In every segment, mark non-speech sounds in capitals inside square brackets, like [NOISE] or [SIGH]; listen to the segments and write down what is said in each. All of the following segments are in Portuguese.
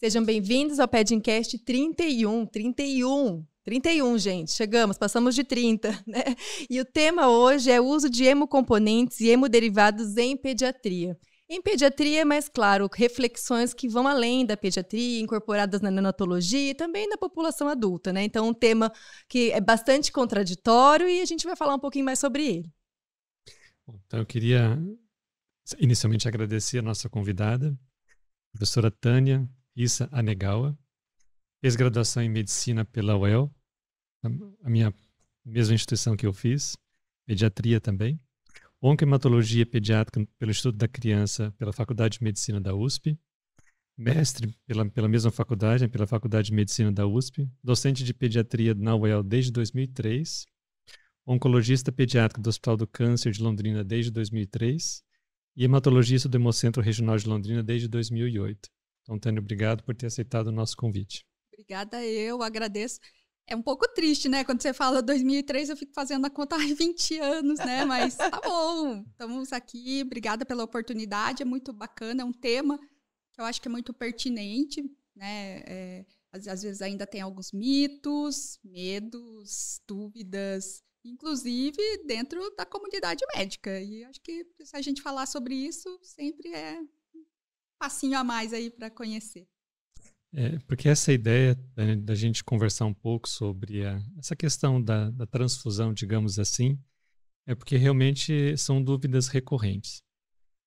Sejam bem-vindos ao Pedincast 31, 31. 31, gente, chegamos, passamos de 30, [LAUGHS] né? E o tema hoje é o uso de hemocomponentes e hemoderivados em pediatria. Em pediatria, é mais claro, reflexões que vão além da pediatria, incorporadas na neonatologia e também na população adulta, né? Então, um tema que é bastante contraditório e a gente vai falar um pouquinho mais sobre ele. Então, eu queria inicialmente agradecer a nossa convidada, professora Tânia Issa Anegawa, fez graduação em medicina pela UEL, a minha mesma instituição que eu fiz, pediatria também, oncohematologia pediátrica pelo estudo da criança pela Faculdade de Medicina da USP, mestre pela, pela mesma faculdade, pela Faculdade de Medicina da USP, docente de pediatria na UEL desde 2003, oncologista pediátrico do Hospital do Câncer de Londrina desde 2003 e hematologista do Hemocentro Regional de Londrina desde 2008. Antônio, Tânia, obrigado por ter aceitado o nosso convite. Obrigada, eu agradeço. É um pouco triste, né? Quando você fala 2003, eu fico fazendo a conta, ai, [LAUGHS] 20 anos, né? Mas tá bom, estamos aqui. Obrigada pela oportunidade, é muito bacana, é um tema que eu acho que é muito pertinente, né? É, às, às vezes ainda tem alguns mitos, medos, dúvidas, inclusive dentro da comunidade médica. E acho que se a gente falar sobre isso, sempre é passinho a mais aí para conhecer. É, porque essa ideia né, da gente conversar um pouco sobre a, essa questão da, da, transfusão, digamos assim, é porque realmente são dúvidas recorrentes.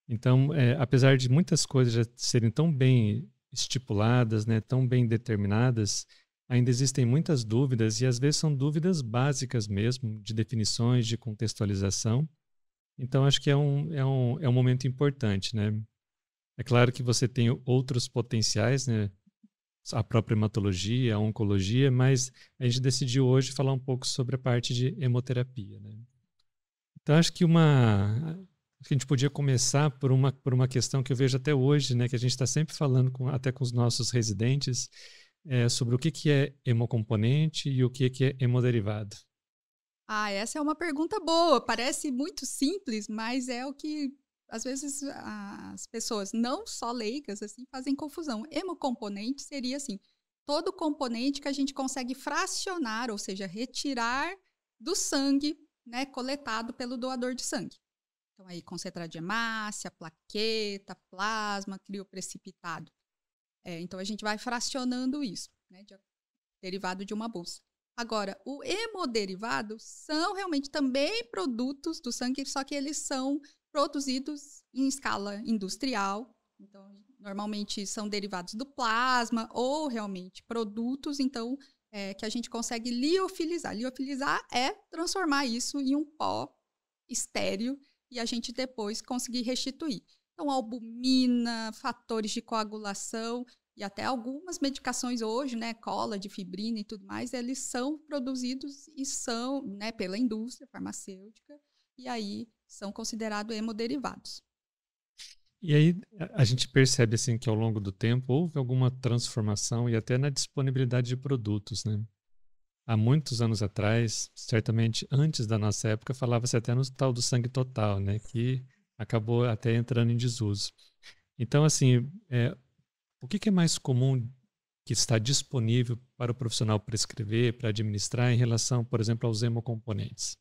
Então, é, apesar de muitas coisas já serem tão bem estipuladas, né, tão bem determinadas, ainda existem muitas dúvidas e às vezes são dúvidas básicas mesmo, de definições, de contextualização. Então, acho que é um, é um, é um momento importante, né? É claro que você tem outros potenciais, né? a própria hematologia, a oncologia, mas a gente decidiu hoje falar um pouco sobre a parte de hemoterapia. Né? Então, acho que uma a gente podia começar por uma, por uma questão que eu vejo até hoje, né, que a gente está sempre falando com, até com os nossos residentes, é, sobre o que, que é hemocomponente e o que, que é hemoderivado. Ah, essa é uma pergunta boa. Parece muito simples, mas é o que às vezes as pessoas não só leigas assim fazem confusão. Hemocomponente seria assim, todo componente que a gente consegue fracionar, ou seja, retirar do sangue, né, coletado pelo doador de sangue. Então aí concentrado de hemácia, plaqueta, plasma, crioprecipitado. É, então a gente vai fracionando isso, né, de, derivado de uma bolsa. Agora, o hemoderivado são realmente também produtos do sangue, só que eles são produzidos em escala industrial. Então, normalmente são derivados do plasma ou realmente produtos, então, é, que a gente consegue liofilizar. Liofilizar é transformar isso em um pó estéreo e a gente depois conseguir restituir. Então, albumina, fatores de coagulação e até algumas medicações hoje, né, cola de fibrina e tudo mais, eles são produzidos e são, né, pela indústria farmacêutica e aí são considerados hemoderivados. E aí a gente percebe assim que ao longo do tempo houve alguma transformação e até na disponibilidade de produtos, né? Há muitos anos atrás, certamente antes da nossa época, falava-se até no tal do sangue total, né? Que acabou até entrando em desuso. Então, assim, é, o que, que é mais comum que está disponível para o profissional prescrever, para administrar em relação, por exemplo, aos hemocomponentes?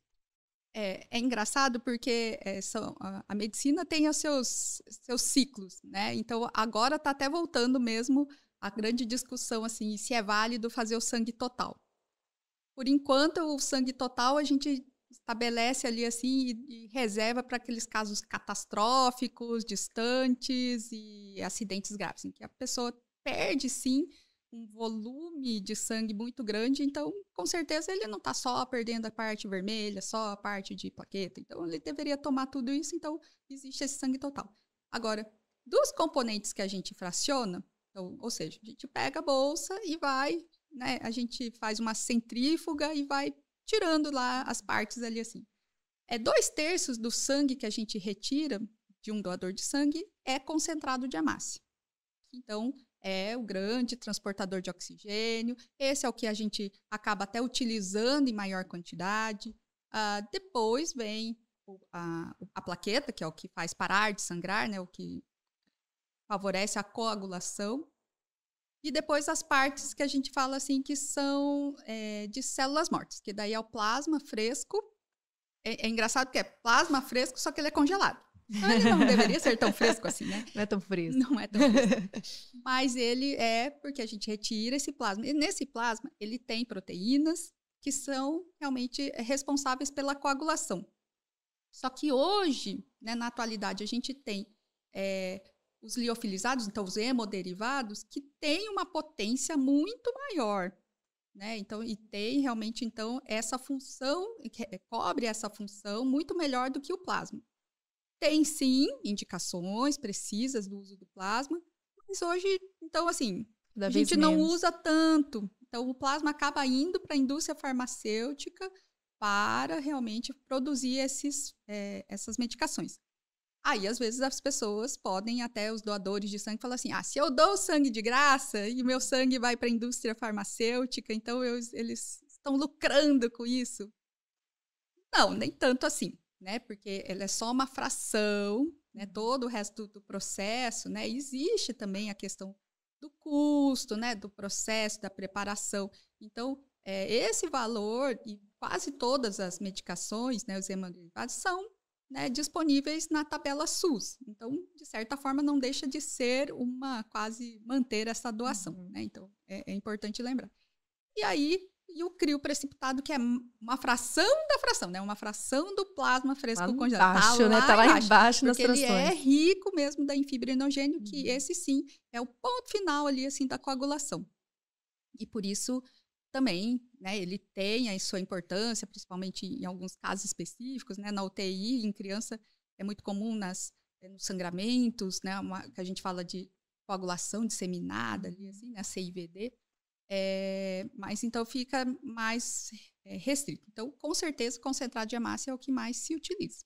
é, é engraçado porque é, são, a, a, medicina tem os seus, seus ciclos, né? Então agora está até voltando mesmo a grande discussão assim se é válido fazer o sangue total. Por enquanto o sangue total a gente estabelece ali assim e, e reserva para aqueles casos catastróficos, distantes e acidentes graves, em que a pessoa perde sim um volume de sangue muito grande, então com certeza ele não está só perdendo a parte vermelha, só a parte de plaqueta. Então ele deveria tomar tudo isso, então existe esse sangue total. Agora, dos componentes que a gente fraciona, então, ou seja, a gente pega a bolsa e vai, né, a gente faz uma centrífuga e vai tirando lá as partes ali assim. É dois terços do sangue que a gente retira de um doador de sangue é concentrado de amácia. Então, é o grande transportador de oxigênio. Esse é o que a gente acaba até utilizando em maior quantidade. Uh, depois vem a, a, plaqueta, que é o que faz parar de sangrar, né, o que favorece a coagulação. E depois as partes que a gente fala assim que são é, de células mortas, que daí é o plasma fresco. É, é engraçado porque é plasma fresco, só que ele é congelado. Ele não deveria ser tão fresco assim, né? Não é tão fresco. Não é tão fresco. [LAUGHS] Mas ele é porque a gente retira esse plasma. E nesse plasma, ele tem proteínas que são realmente responsáveis pela coagulação. Só que hoje, né, na atualidade, a gente tem é, os liofilizados, então os hemoderivados, que têm uma potência muito maior. Né? Então, e tem realmente então essa função, é, cobre essa função muito melhor do que o plasma. Tem sim indicações precisas do uso do plasma, mas hoje, então, assim, Cada a gente não menos. usa tanto. Então, o plasma acaba indo para a indústria farmacêutica para realmente produzir esses, é, essas medicações. Aí, às vezes, as pessoas podem, até os doadores de sangue, falar assim: ah, se eu dou sangue de graça e meu sangue vai para a indústria farmacêutica, então eu, eles estão lucrando com isso. Não, nem tanto assim né? Porque ela é só uma fração, né? Uhum. Todo o resto do, do processo, né? Existe também a questão do custo, né? Do processo, da preparação. Então, é, esse valor e quase todas as medicações, né? Os hemoderivados são né, disponíveis na tabela SUS. Então, de certa forma, não deixa de ser uma quase manter essa doação. Uhum. Né? Então, é, é importante lembrar. E aí, e o crio precipitado, que é uma fração da fração, né? Uma fração do plasma fresco lá congelado. Baixo, tá né? lá né? Tá lá embaixo, embaixo nas frações. ele é rico mesmo da infibrinogênio, que uhum. esse sim é o ponto final ali, assim, da coagulação. E por isso também, né, ele tem a sua importância, principalmente em alguns casos específicos, né? Na UTI, em criança, é muito comum nas eh, nos sangramentos, né? Uma, que a gente fala de coagulação disseminada ali, uhum. assim, na né, CIVD. É, mas então fica mais é, restrito. Então, com certeza, concentrado de hemácia é o que mais se utiliza.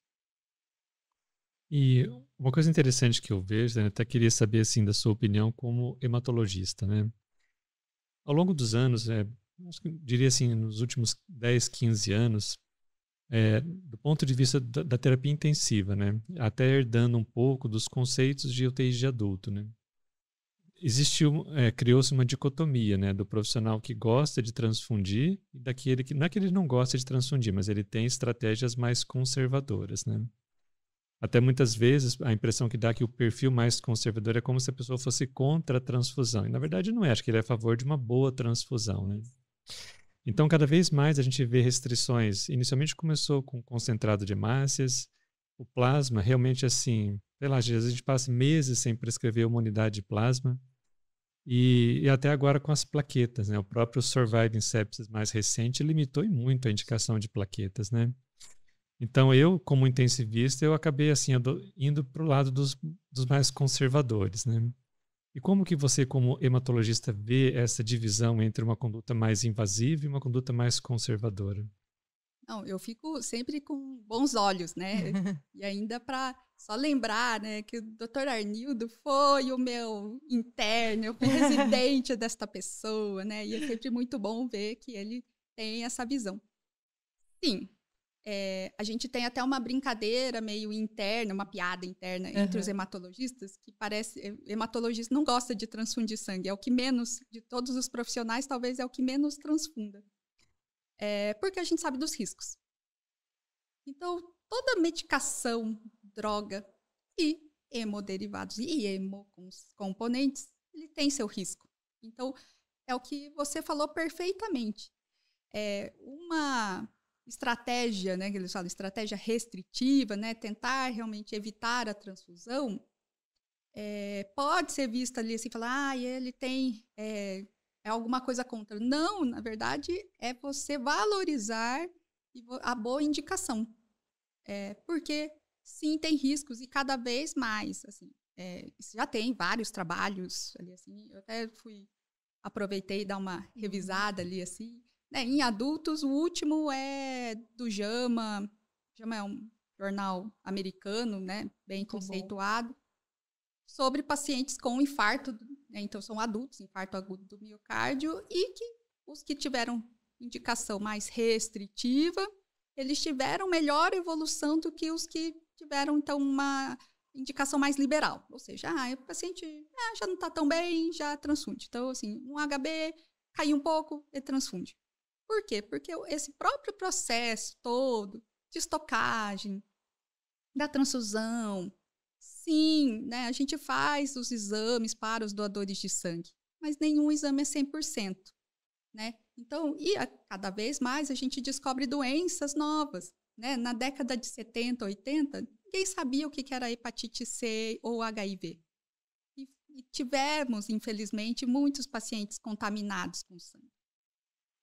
E uma coisa interessante que eu vejo, né, até queria saber assim da sua opinião como hematologista, né? Ao longo dos anos, é, diria assim, nos últimos 10, 15 anos, é, do ponto de vista da, da, terapia intensiva, né? Até herdando um pouco dos conceitos de UTI de adulto, né? existiu, é, criou-se uma dicotomia, né, do profissional que gosta de transfundir e daquele que não é que ele não gosta de transfundir, mas ele tem estratégias mais conservadoras, né? Até muitas vezes a impressão que dá é que o perfil mais conservador é como se a pessoa fosse contra a transfusão. E na verdade não é, acho que ele é a favor de uma boa transfusão, né? Então, cada vez mais a gente vê restrições. Inicialmente começou com concentrado de hemácias, o plasma realmente assim, sei lá, às vezes a gente passa meses sem prescrever uma unidade de plasma. E, e, até agora com as plaquetas, né? O próprio Surviving Sepsis mais recente limitou muito a indicação de plaquetas, né? Então eu, como intensivista, eu acabei assim indo para o lado dos, dos, mais conservadores, né? E como que você, como hematologista, vê essa divisão entre uma conduta mais invasiva e uma conduta mais conservadora? Não, eu fico sempre com bons olhos, né? [LAUGHS] e ainda para só lembrar, né, que o Dr. Arnildo foi o meu interno, eu fui residente [LAUGHS] desta pessoa, né? E é sempre muito bom ver que ele tem essa visão. Sim, é, a gente tem até uma brincadeira meio interna, uma piada interna entre os hematologistas, que parece. Eh, hematologista não gosta de transfundir sangue, é o que menos, de todos os profissionais, talvez é o que menos transfunda é, porque a gente sabe dos riscos. Então, toda medicação, droga e hemoderivados e hemocomponentes, ele tem seu risco. Então, é o que você falou perfeitamente. É uma estratégia, né, que eles falam, estratégia restritiva, né, tentar realmente evitar a transfusão, é, pode ser vista ali assim, falar, ah, ele tem é, é alguma coisa contra. Não, na verdade, é você valorizar a boa indicação. É, porque sim, tem riscos e cada vez mais, assim. É, já tem vários trabalhos ali, assim. Eu até fui, aproveitei dar uma uhum. revisada ali, assim. Né? Em adultos, o último é do JAMA. JAMA é um jornal americano, né? Bem Muito conceituado. Bom. Sobre pacientes com infarto né? Então, são adultos em parto agudo do miocárdio e que os que tiveram indicação mais restritiva, eles tiveram melhor evolução do que os que tiveram, então, uma indicação mais liberal. Ou seja, ah, o paciente ah, já não está tão bem, já transfunde. Então, assim, um HB cai um pouco, e transfunde. Por quê? Porque esse próprio processo todo de estocagem, da transfusão, Sim, né? A gente faz os exames para os doadores de sangue, mas nenhum exame é 100%, né? Então, e a, cada vez mais a gente descobre doenças novas, né? Na década de 70, 80, ninguém sabia o que era hepatite C ou HIV. E, e tivemos, infelizmente, muitos pacientes contaminados com sangue.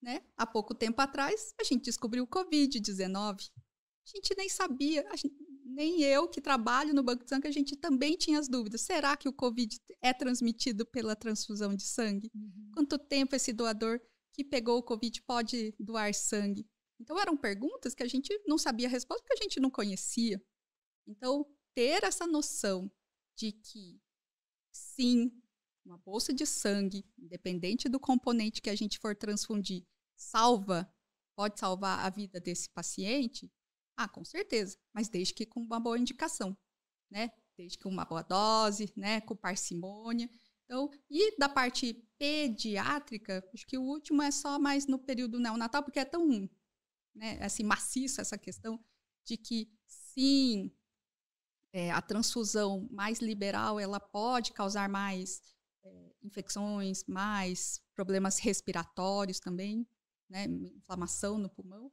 Né? Há pouco tempo atrás, a gente descobriu o Covid-19. A gente nem sabia, gente, nem eu que trabalho no banco de sangue, a gente também tinha as dúvidas. Será que o Covid é transmitido pela transfusão de sangue? Uhum. Quanto tempo esse doador que pegou o Covid pode doar sangue? Então, eram perguntas que a gente não sabia a resposta, porque a gente não conhecia. Então, ter essa noção de que, sim, uma bolsa de sangue, independente do componente que a gente for transfundir, salva, pode salvar a vida desse paciente, ah, com certeza, mas desde que com uma boa indicação, né? Desde que uma boa dose, né? Com parcimônia. Então, e da parte pediátrica, acho que o último é só mais no período neonatal, porque é tão né, assim, maciço essa questão de que sim, é, a transfusão mais liberal ela pode causar mais é, infecções, mais problemas respiratórios também, né, inflamação no pulmão.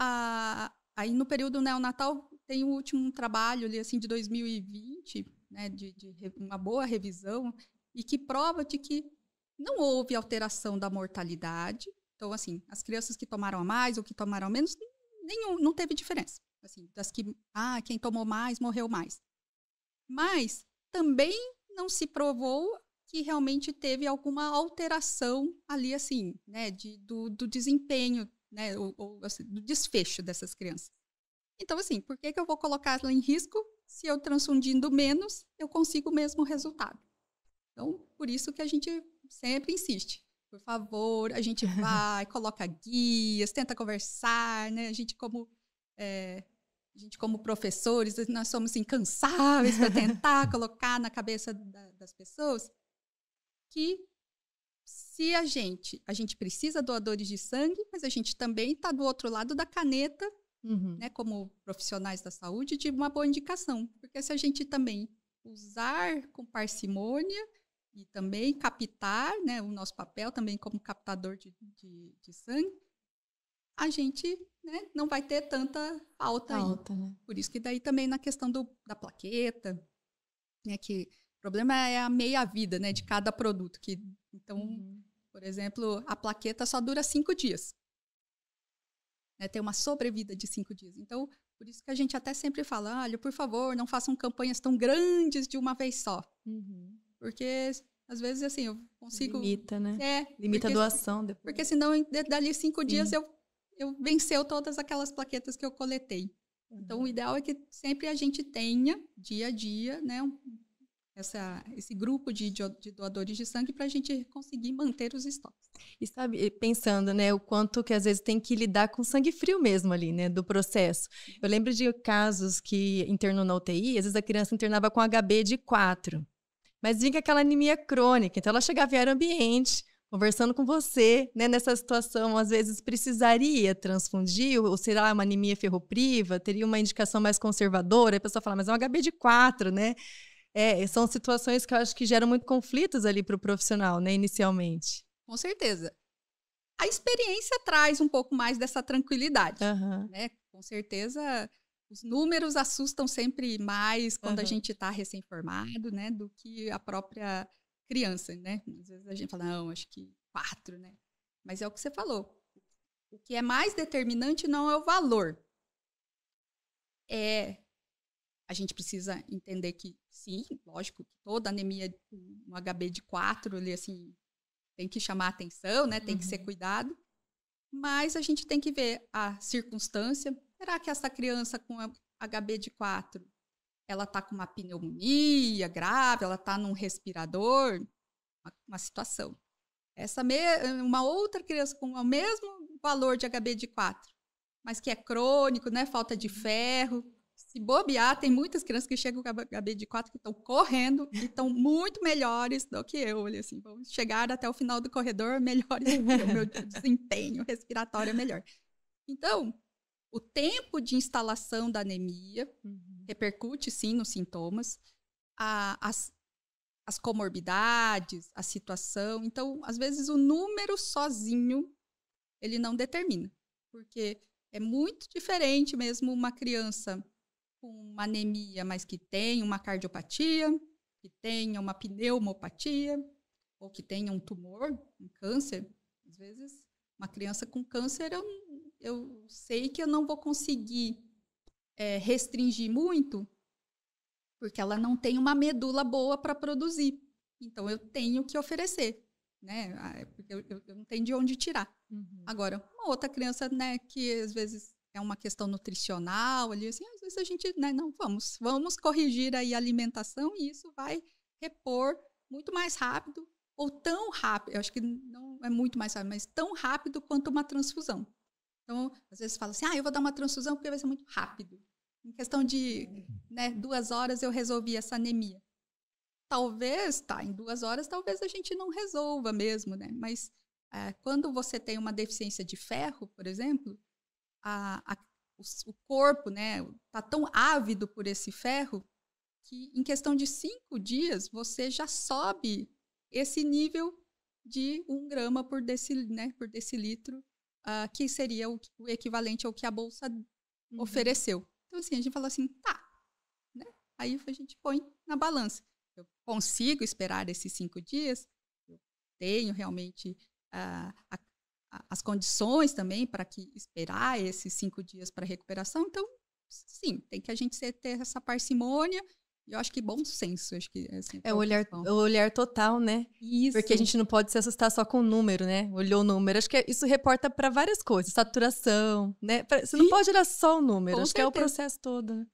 A, Aí no período neonatal tem o último trabalho ali assim de 2020, né, de, de uma boa revisão e que prova de que não houve alteração da mortalidade. Então assim, as crianças que tomaram a mais ou que tomaram a menos, nenhum, não teve diferença. Assim, das que ah, quem tomou mais morreu mais. Mas também não se provou que realmente teve alguma alteração ali assim, né, de, do, do desempenho né? Ou, ou assim, do desfecho dessas crianças. Então, assim, por que, que eu vou colocar ela em risco se eu transfundindo menos, eu consigo o mesmo resultado? Então, por isso que a gente sempre insiste. Por favor, a gente [LAUGHS] vai, coloca guias, tenta conversar, né? A gente como é, a gente como professores, nós somos incansáveis para tentar [LAUGHS] colocar na cabeça da, das pessoas que se a gente, a gente precisa doadores de sangue, mas a gente também está do outro lado da caneta, uhum. né, como profissionais da saúde, de uma boa indicação. Porque se a gente também usar com parcimônia e também captar né, o nosso papel também como captador de, de, de sangue, a gente né, não vai ter tanta alta. né? Por isso que daí também na questão do, da plaqueta, né, que o problema é a meia-vida né, de cada produto. que Então, uhum. Por exemplo, a plaqueta só dura cinco dias. Né, tem uma sobrevida de cinco dias. Então, por isso que a gente até sempre fala, olha, por favor, não façam campanhas tão grandes de uma vez só. Uhum. Porque, às vezes, assim, eu consigo... Limita, né? É. Limita porque, a doação depois. Porque senão, dali cinco Sim. dias, eu, eu venceu todas aquelas plaquetas que eu coletei. Então, uhum. Então, o ideal é que sempre a gente tenha, dia a dia, né, um essa, esse grupo de, de doadores de sangue para a gente conseguir manter os estoques. E sabe, pensando, né, o quanto que às vezes tem que lidar com sangue frio mesmo ali, né, do processo. Uhum. Eu lembro de casos que internou na UTI, às vezes a criança internava com HB de 4, mas vinha aquela anemia crônica, então ela chegava em ambiente, conversando com você, né, nessa situação, às vezes precisaria transfundir, ou será uma anemia ferropriva, teria uma indicação mais conservadora, a pessoa fala, mas é um HB de 4, né? É, são situações que eu acho que geram muito conflitos ali para o profissional, né, inicialmente. Com certeza. A experiência traz um pouco mais dessa tranquilidade, uhum. né? Com certeza, os números assustam sempre mais quando uhum. a gente está recém-formado, né, do que a própria criança, né? Às vezes a gente fala, não, acho que quatro, né? Mas é o que você falou. O que é mais determinante não é o valor, é a gente precisa entender que, sim, lógico, que toda anemia um HB de 4, ele, assim, tem que chamar atenção, né? Tem uhum. que ser uhum. cuidado. Mas a gente tem que ver a circunstância. Será que essa criança com HB de 4, ela está com uma pneumonia grave, ela está num respirador? Uma, uma situação. Essa me, uma outra criança com o mesmo valor de HB de 4, mas que é crônico, né? Falta de uhum. ferro se bobear, tem muitas crianças que chegam com HB de 4 que estão correndo e estão muito melhores do que eu. Olha assim, vão chegar até o final do corredor melhores do que o meu desempenho respiratório é melhor. Então, o tempo de instalação da anemia uhum. repercute sim nos sintomas, a, as, as comorbidades, a situação. Então, às vezes, o número sozinho ele não determina, porque é muito diferente mesmo uma criança com uma anemia, mas que tem uma cardiopatia, que tenha uma pneumopatia, ou que tenha um tumor, um câncer, às vezes uma criança com câncer, eu, eu sei que eu não vou conseguir é, restringir muito, porque ela não tem uma medula boa para produzir. Então eu tenho que oferecer, né? Ah, é porque eu, eu, não tenho de onde tirar. Uhum. Agora, uma outra criança, né, que às vezes é uma questão nutricional ali, assim, às vezes a gente, né, não, vamos, vamos corrigir aí a alimentação e isso vai repor muito mais rápido ou tão rápido, eu acho que não é muito mais rápido, mas tão rápido quanto uma transfusão. Então, às vezes fala assim, ah, eu vou dar uma transfusão porque vai ser muito rápido. Em questão de né, duas horas eu resolvi essa anemia. Talvez, tá, em duas horas talvez a gente não resolva mesmo, né? Mas é, quando você tem uma deficiência de ferro, por exemplo, a, a, o, corpo né, tá tão ávido por esse ferro que em questão de cinco dias você já sobe esse nível de um grama por, decil, né, por decilitro, uh, que seria o, o, equivalente ao que a bolsa uhum. ofereceu. Então, assim, a gente fala assim, tá. Né? Aí a gente põe na balança. Eu consigo esperar esses cinco dias? Eu tenho realmente uh, a as condições também para que esperar esses cinco dias para recuperação. Então, sim, tem que a gente ter essa parcimônia e eu acho que bom senso. Acho que assim, é, é o olhar, o olhar total, né? Isso. Porque a gente não pode se assustar só com o número, né? Olhou o número. Acho que isso reporta para várias coisas, saturação, né? Pra, você sim. não pode olhar só o número, com acho certeza. que é o processo todo. Né?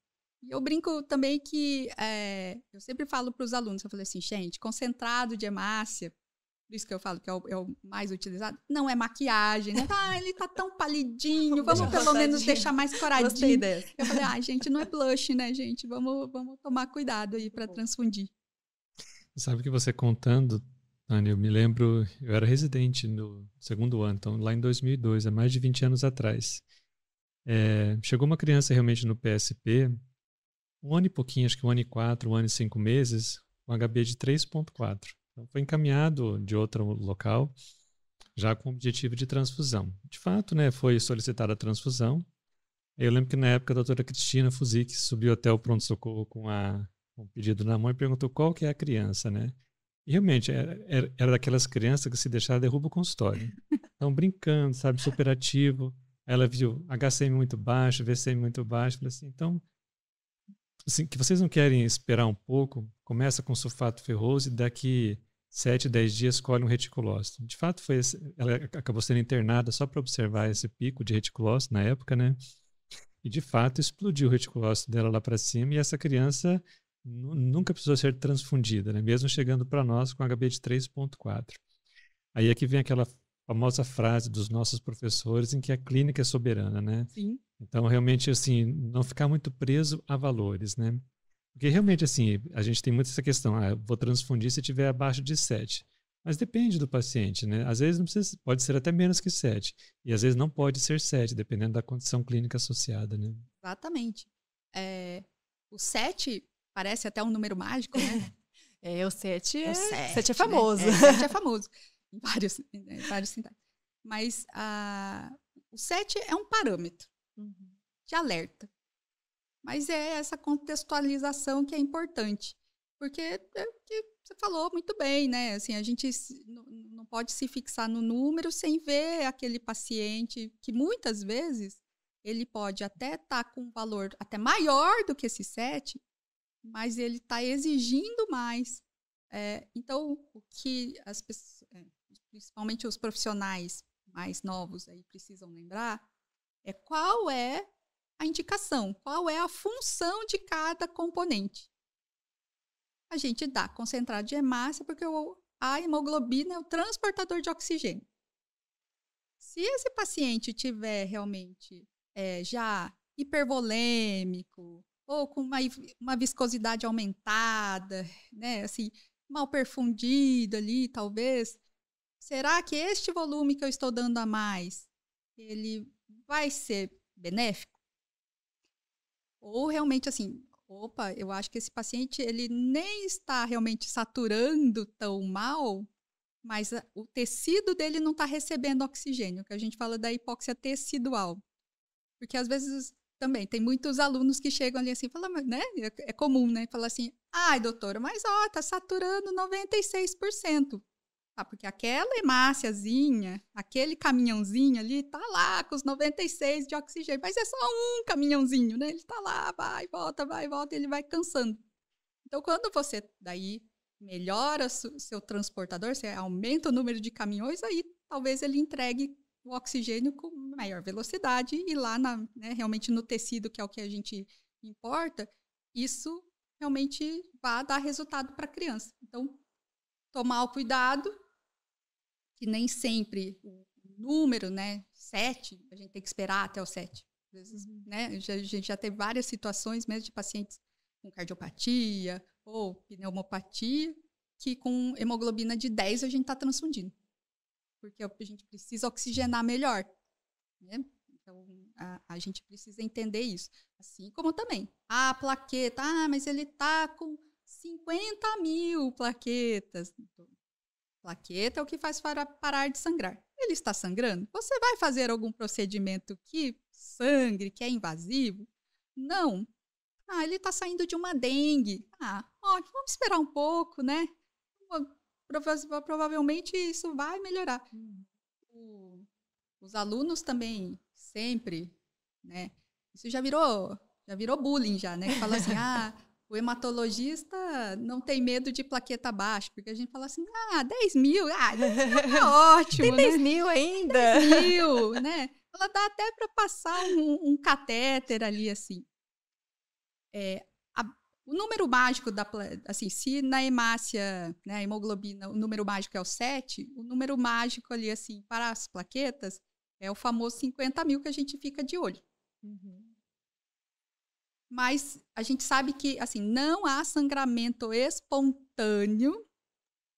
E eu brinco também que é, eu sempre falo para os alunos, eu falei assim, gente, concentrado de hemácia, por isso que eu falo que é o, é o mais utilizado. Não é maquiagem, né? Ah, ele tá tão palidinho, [LAUGHS] vamos pelo menos deixar mais coradinho. Eu falei, ah, gente, não é blush, né, gente? Vamos, vamos tomar cuidado aí para transfundir. Sabe que você contando, Tânia, eu me lembro, eu era residente no segundo ano, então lá em 2002, há mais de 20 anos atrás. É, chegou uma criança realmente no PSP, um ano e pouquinho, acho que um ano e quatro, um ano e cinco meses, com HB de 3.4. Então, foi encaminhado de outro local, já com o objetivo de transfusão. De fato, né, foi solicitada a transfusão. Eu lembro que na época a doutora Cristina Fuzik subiu até o pronto-socorro com, a, com o pedido na mão e perguntou qual que é a criança, né? E realmente, era, é, era, é, era daquelas crianças que se deixar derruba o consultório. Então, brincando, sabe, superativo. Ela viu HCM muito baixo, VCM muito baixo. falou assim, então, assim, que vocês não querem esperar um pouco, começa com sulfato ferroso e daqui 7, 10 dias colhe um reticulócito. De fato, foi ela acabou sendo internada só para observar esse pico de reticulócito na época, né? E de fato explodiu o reticulócito dela lá para cima e essa criança nunca precisou ser transfundida, né? mesmo chegando para nós com HB de 3.4. Aí é que vem aquela famosa frase dos nossos professores em que a clínica é soberana, né? Sim. Então, realmente, assim, não ficar muito preso a valores, né? Porque realmente, assim, a gente tem muito essa questão, ah, vou transfundir se tiver abaixo de 7. Mas depende do paciente, né? Às vezes não precisa, pode ser até menos que 7. E às vezes não pode ser 7, dependendo da condição clínica associada, né? Exatamente. É, o 7 parece até um número mágico, né? [LAUGHS] é, o 7 é, o 7 é, né? é famoso. Né? É, o [LAUGHS] 7 é, é famoso em vários, em né, vários sinais. Mas a, ah, o sete é um parâmetro uhum. de alerta. Mas é essa contextualização que é importante. Porque é o que você falou muito bem, né? Assim, a gente não pode se fixar no número sem ver aquele paciente que muitas vezes ele pode até estar tá com um valor até maior do que esse 7, mas ele está exigindo mais. É, então, o que as, principalmente os profissionais mais novos aí precisam lembrar, é qual é a indicação, qual é a função de cada componente. A gente dá concentrado de hemácia porque a hemoglobina é o transportador de oxigênio. Se esse paciente tiver realmente é, já hipervolêmico ou com uma, uma viscosidade aumentada, né, assim, mal perfundido ali, talvez, será que este volume que eu estou dando a mais, ele vai ser benéfico? Ou realmente assim, opa, eu acho que esse paciente ele nem está realmente saturando tão mal, mas o tecido dele não está recebendo oxigênio, que a gente fala da hipóxia tecidual. Porque às vezes também tem muitos alunos que chegam ali assim, falam, ah, né? É, é comum, né? Fala assim, ai, doutora, mas ó, tá saturando 96%. Ah, porque aquela hemáciazinha, aquele caminhãozinho ali, tá lá com os 96 de oxigênio, mas é só um caminhãozinho, né? Ele tá lá, vai, volta, vai, volta, ele vai cansando. Então, quando você daí melhora seu transportador, você aumenta o número de caminhões, aí talvez ele entregue o oxigênio com maior velocidade e lá na, né, realmente no tecido, que é o que a gente importa, isso realmente vai dar resultado para a criança. Então, tomar o cuidado que nem sempre o número, né, sete, a gente tem que esperar até o sete. Às vezes, uhum. né, a gente já teve várias situações mesmo de pacientes com cardiopatia ou pneumopatia que com hemoglobina de 10 a gente está transfundindo. Porque a gente precisa oxigenar melhor. Né? Então, a, a, gente precisa entender isso. Assim como também, a ah, plaqueta, ah, mas ele está com 50 mil plaquetas. Plaqueta é o que faz para parar de sangrar. Ele está sangrando? Você vai fazer algum procedimento que sangre, que é invasivo? Não. Ah, ele está saindo de uma dengue. Ah, ó, vamos esperar um pouco, né? Provavelmente isso vai melhorar. Hum. Os alunos também, sempre, né? Isso já virou, já virou bullying já, né? Que fala assim, [LAUGHS] ah, o hematologista não tem medo de plaqueta baixa, porque a gente fala assim, ah, 10 mil, ah, 10 mil é ótimo. tem 10 né? mil ainda. Tem 10 mil, [LAUGHS] né? Ela dá até para passar um, um, catéter ali, assim. É, a, o número mágico da, assim, se na hemácia, né, hemoglobina, o número mágico é o 7, o número mágico ali, assim, para as plaquetas, é o famoso 50 mil que a gente fica de olho. Uhum. Mas a gente sabe que, assim, não há sangramento espontâneo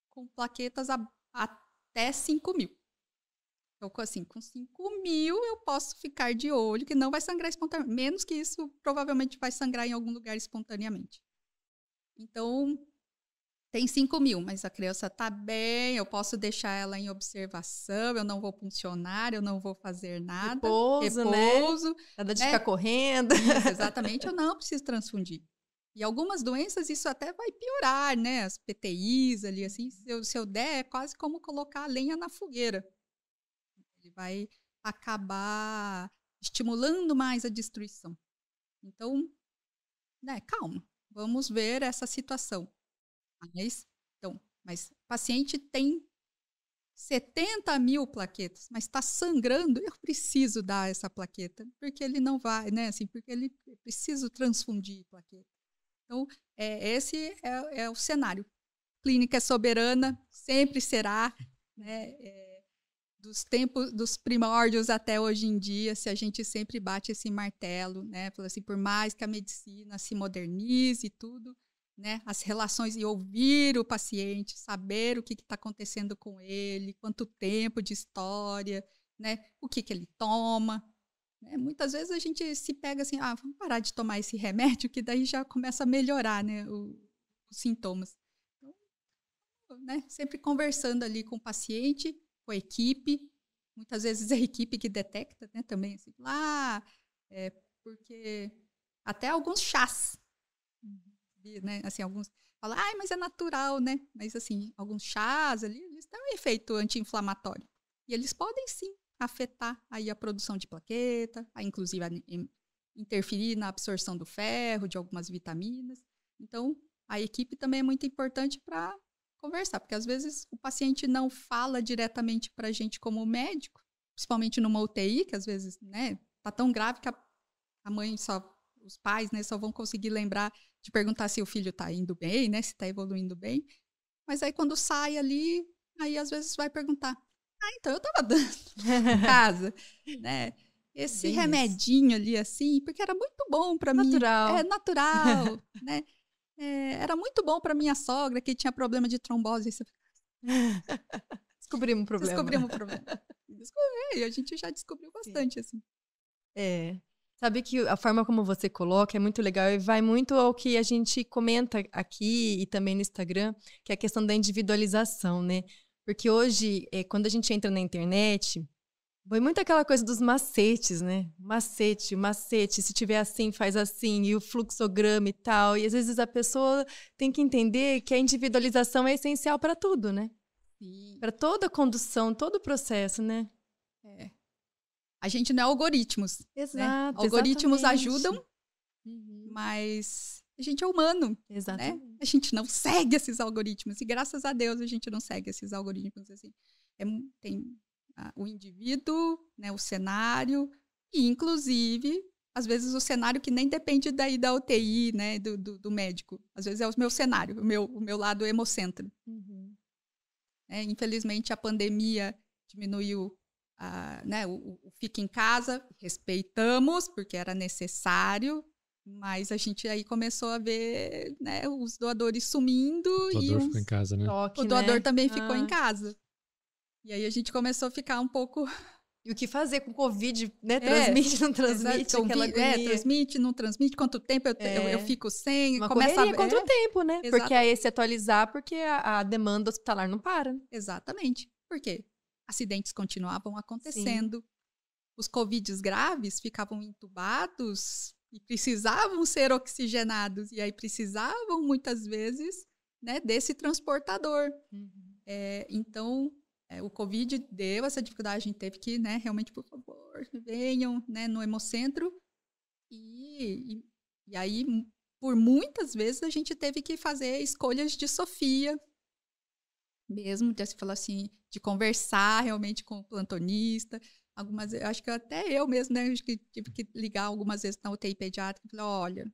com plaquetas a, até 5 mil. Então, assim, com 5 mil eu posso ficar de olho, que não vai sangrar espontaneamente. Menos que isso, provavelmente vai sangrar em algum lugar espontaneamente. Então, tem 5 mil, mas a criança está bem, eu posso deixar ela em observação, eu não vou funcionar, eu não vou fazer nada. Repouso, né? repouso né? Nada de né? ficar correndo. Isso, [LAUGHS] exatamente, eu não preciso transfundir. E algumas doenças isso até vai piorar, né? As PTIs ali, assim, uhum. se eu, se eu der, é quase como colocar a lenha na fogueira. Ele vai acabar estimulando mais a destruição. Então, né, calma, vamos ver essa situação. Mas, então, mas paciente tem 70 mil plaquetas, mas está sangrando, eu preciso dar essa plaqueta, porque ele não vai, né? Assim, porque ele preciso transfundir plaqueta. Então, é, esse é, é o cenário. Clínica é soberana sempre será, né? É, dos tempos, dos primórdios até hoje em dia, se a gente sempre bate esse martelo, né? Fala assim, por mais que a medicina se modernize e tudo, né, as relações e ouvir o paciente, saber o que está acontecendo com ele, quanto tempo de história, né, o que, que ele toma. Né. Muitas vezes a gente se pega assim, ah, vamos parar de tomar esse remédio, que daí já começa a melhorar né, o, os sintomas. Então, né, sempre conversando ali com o paciente, com a equipe, muitas vezes é a equipe que detecta né, também, assim, ah, é porque até alguns chás uhum né, assim, alguns falam, ai, mas é natural, né? Mas, assim, alguns chás ali, eles têm um efeito anti-inflamatório. E eles podem, sim, afetar aí a produção de plaqueta, a, inclusive a, interferir na absorção do ferro, de algumas vitaminas. Então, a equipe também é muito importante para conversar, porque às vezes o paciente não fala diretamente para a gente como médico, principalmente numa UTI, que às vezes, né, tá tão grave que a, a mãe só os pais, né, só vão conseguir lembrar de perguntar se o filho está indo bem, né? Se está evoluindo bem. Mas aí quando sai ali, aí às vezes vai perguntar: Ah, então eu estava dando [LAUGHS] em casa, né? Esse bem remedinho isso. ali, assim, porque era muito bom para mim. Natural. É natural, [LAUGHS] né? É, era muito bom para minha sogra que tinha problema de trombose. [LAUGHS] Descobrimos um problema. Descobrimos um problema. Descobri, a gente já descobriu bastante, Sim. assim. É. Sabe que a forma como você coloca é muito legal e vai muito ao que a gente comenta aqui e também no Instagram, que é a questão da individualização, né? Porque hoje, é, quando a gente entra na internet, foi muito aquela coisa dos macetes, né? Macete, macete, se tiver assim, faz assim, e o fluxograma e tal. E às vezes a pessoa tem que entender que a individualização é essencial para tudo, né? Para toda a condução, todo o processo, né? É. A gente não é algoritmos. Né? Exato. Né? Algoritmos exatamente. ajudam, uhum. mas a gente é humano. Né? Exatamente. Né? A gente não segue esses algoritmos. E graças a Deus a gente não segue esses algoritmos. Assim. É, tem ah, o indivíduo, né, o cenário, e inclusive, às vezes, o cenário que nem depende daí da UTI, né, do, do, do médico. Às vezes é o meu cenário, o meu, o meu lado hemocentro. Uhum. É, infelizmente, a pandemia diminuiu a, né, o, o fica em casa, respeitamos, porque era necessário, mas a gente aí começou a ver né, os doadores sumindo. O doador e uns... ficou em casa, né? Toque, o doador né? também ah. ficou em ah. casa. E aí a gente começou a ficar um pouco. [LAUGHS] E o que fazer com o Covid, né? É, transmite, então é, não transmite? aquela agonia. É, transmite, não transmite, quanto tempo eu, é. eu, eu, é. fico sem. Uma começa a... quanto é. o tempo, né? Exato. Porque aí se atualizar, porque a, a demanda hospitalar não para. Né? Exatamente. Por quê? acidentes continuavam acontecendo. Sim. Os covides graves ficavam entubados e precisavam ser oxigenados e aí precisavam muitas vezes, né, desse transportador. Uhum. É, então é, o Covid deu essa dificuldade, a gente teve que, né, realmente, por favor, venham, né, no hemocentro. E, e, e aí, por muitas vezes, a gente teve que fazer escolhas de Sofia, mesmo, de se falar assim, de conversar realmente com o plantonista. Algumas, acho que até eu mesmo, né, acho que tive que ligar algumas vezes na UTI pediátrica e falar, olha,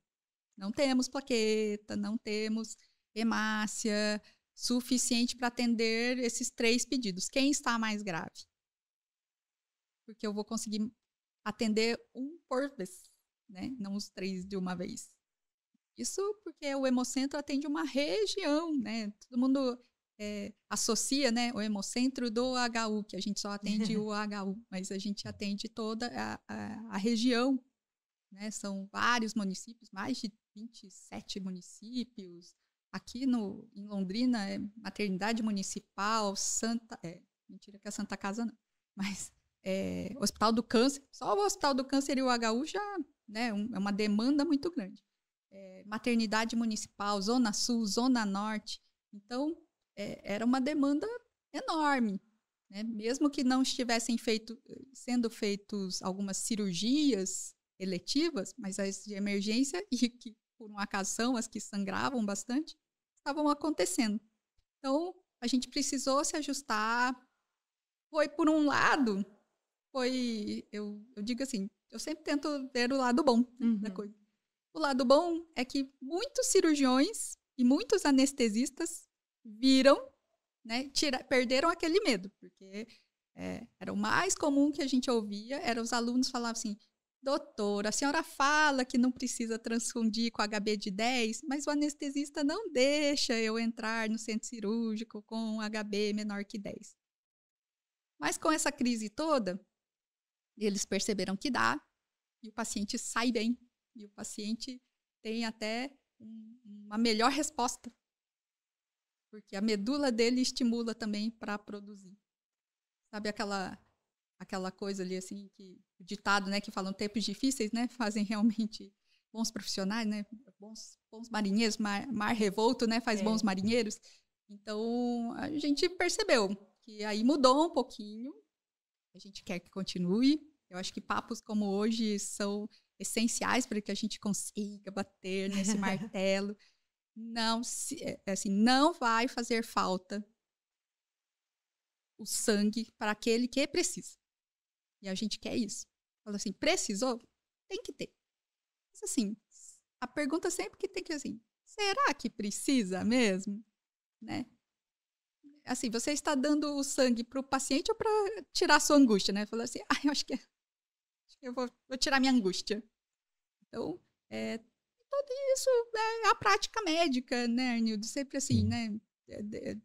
não temos plaqueta, não temos hemácia suficiente para atender esses três pedidos. Quem está mais grave? Porque eu vou conseguir atender um por vez, né? Não os três de uma vez. Isso porque o Hemocentro atende uma região, né? Todo mundo é, associa né, o hemocentro do HU, que a gente só atende [LAUGHS] o HU, mas a gente atende toda a, a, a região. Né? São vários municípios, mais de 27 municípios. Aqui no, em Londrina é maternidade municipal, Santa. É, mentira que é Santa Casa não, mas é, Hospital do Câncer. Só o Hospital do Câncer e o HU já né, um, é uma demanda muito grande. É, maternidade municipal, Zona Sul, Zona Norte. Então, é, era uma demanda enorme. Né? Mesmo que não estivessem feito, sendo feitos algumas cirurgias eletivas, mas as de emergência, [LAUGHS] e que por uma acaso as que sangravam bastante, estavam acontecendo. Então, a gente precisou se ajustar. Foi por um lado, foi, eu, eu digo assim, eu sempre tento ver o lado bom né, uhum. da coisa. O lado bom é que muitos cirurgiões e muitos anestesistas viram, né, tira, perderam aquele medo, porque é, era o mais comum que a gente ouvia, era os alunos falavam assim, doutora, a senhora fala que não precisa transfundir com HB de 10, mas o anestesista não deixa eu entrar no centro cirúrgico com HB menor que 10. Mas com essa crise toda, eles perceberam que dá, e o paciente sai bem, e o paciente tem até uma melhor resposta porque a medula dele estimula também para produzir. Sabe aquela aquela coisa ali assim que o ditado, né, que falam tempos difíceis, né, fazem realmente bons profissionais, né, bons, bons marinheiros, mar, mar revolto, né, faz é. bons marinheiros. Então, a gente percebeu que aí mudou um pouquinho. A gente quer que continue. Eu acho que papos como hoje são essenciais para que a gente consiga bater nesse [LAUGHS] martelo não se, é, é assim, não vai fazer falta o sangue para aquele que precisa. E a gente quer isso. Fala assim, precisou? Tem que ter. Mas assim, a pergunta sempre que tem que assim, será que precisa mesmo? Né? Assim, você está dando o sangue para o paciente ou para tirar a sua angústia, né? Fala assim, ah, eu acho que, acho que eu vou, vou tirar minha angústia. Então, é, isso é a prática médica, né, Arnildo? Sempre assim, Sim. né?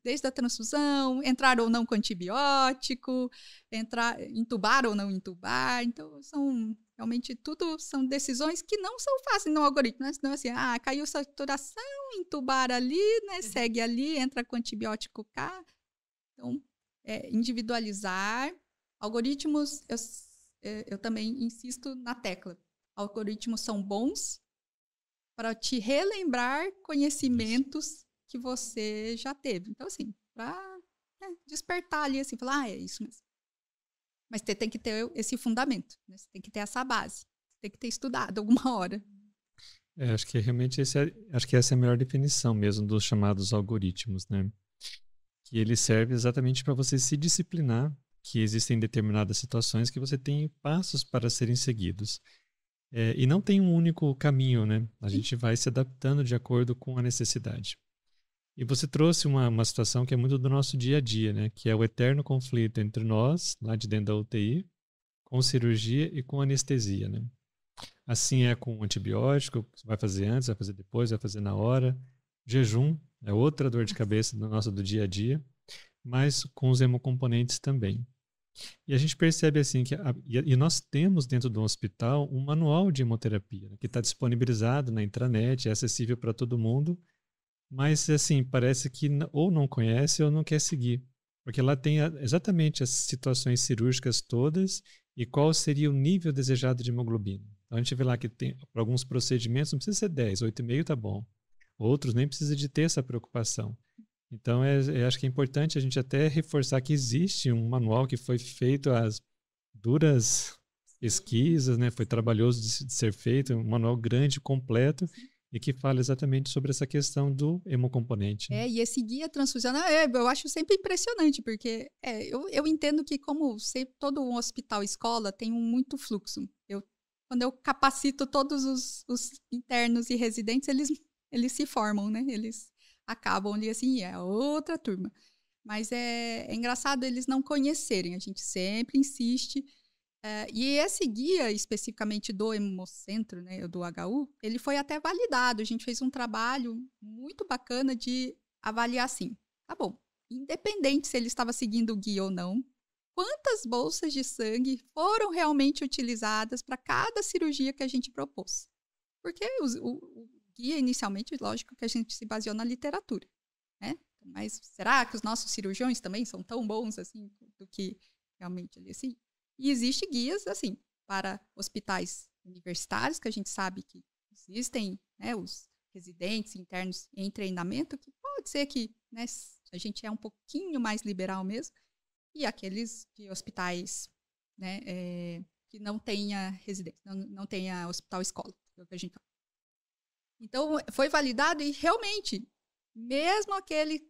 Desde a transfusão, entrar ou não com antibiótico, entrar, intubar ou não intubar. Então, são realmente tudo são decisões que não são fáceis no algoritmo, né? é assim, ah, caiu saturação, intubar ali, né? Uhum. Segue ali, entra com antibiótico cá. Então, é, individualizar. Algoritmos, eu, é, eu também insisto na tecla. Algoritmos são bons, para te relembrar conhecimentos isso. que você já teve. Então, assim, para né, despertar ali, assim, falar, ah, é isso mesmo. Mas você tem que ter esse fundamento, né? você tem que ter essa base, você tem que ter estudado alguma hora. É, acho que realmente esse é, acho que essa é a melhor definição mesmo dos chamados algoritmos, né? Que ele serve exatamente para você se disciplinar que existem determinadas situações que você tem passos para serem seguidos. É, e não tem um único caminho, né? A gente vai se adaptando de acordo com a necessidade. E você trouxe uma, uma situação que é muito do nosso dia a dia, né? Que é o eterno conflito entre nós, lá de dentro da UTI, com cirurgia e com anestesia, né? Assim é com antibiótico, você vai fazer antes, vai fazer depois, vai fazer na hora. Jejum é outra dor de cabeça do nosso do dia a dia, mas com os hemocomponentes também. E a gente percebe assim que a, e nós temos dentro do hospital um manual de hemoterapia né, que está disponibilizado na intranet, é acessível para todo mundo, mas assim parece que ou não conhece ou não quer seguir, porque lá tem a, exatamente as situações cirúrgicas todas e qual seria o nível desejado de hemoglobina. Então a gente vê lá que tem alguns procedimentos não precisa ser 10, 8,5 tá bom. Outros nem precisa de ter essa preocupação. Então, é, eu é, acho que é importante a gente até reforçar que existe um manual que foi feito às duras pesquisas, né? Foi trabalhoso de, de ser feito, um manual grande, completo, e que fala exatamente sobre essa questão do hemocomponente. Né? É, e esse guia transfusional, é, eu acho sempre impressionante, porque é, eu, eu entendo que como sei, todo um hospital escola tem um muito fluxo. Eu, quando eu capacito todos os, os internos e residentes, eles, eles se formam, né? Eles acabam onde assim, é outra turma. Mas é, é engraçado eles não conhecerem, a gente sempre insiste. É, e esse guia, especificamente do Hemocentro, né, do HU, ele foi até validado. A gente fez um trabalho muito bacana de avaliar assim. Tá bom, independente se ele estava seguindo o guia ou não, quantas bolsas de sangue foram realmente utilizadas para cada cirurgia que a gente propôs. Porque o, o, e inicialmente, lógico que a gente se baseou na literatura, né? Mas será que os nossos cirurgiões também são tão bons assim do que realmente ali assim? E existe guias assim para hospitais universitários que a gente sabe que existem, né, os residentes internos em treinamento que pode ser que, né, a gente é um pouquinho mais liberal mesmo e aqueles de hospitais, né, é, que não tenha residência, não, não tenha hospital escola, que é a gente então, foi validado e realmente, mesmo aquele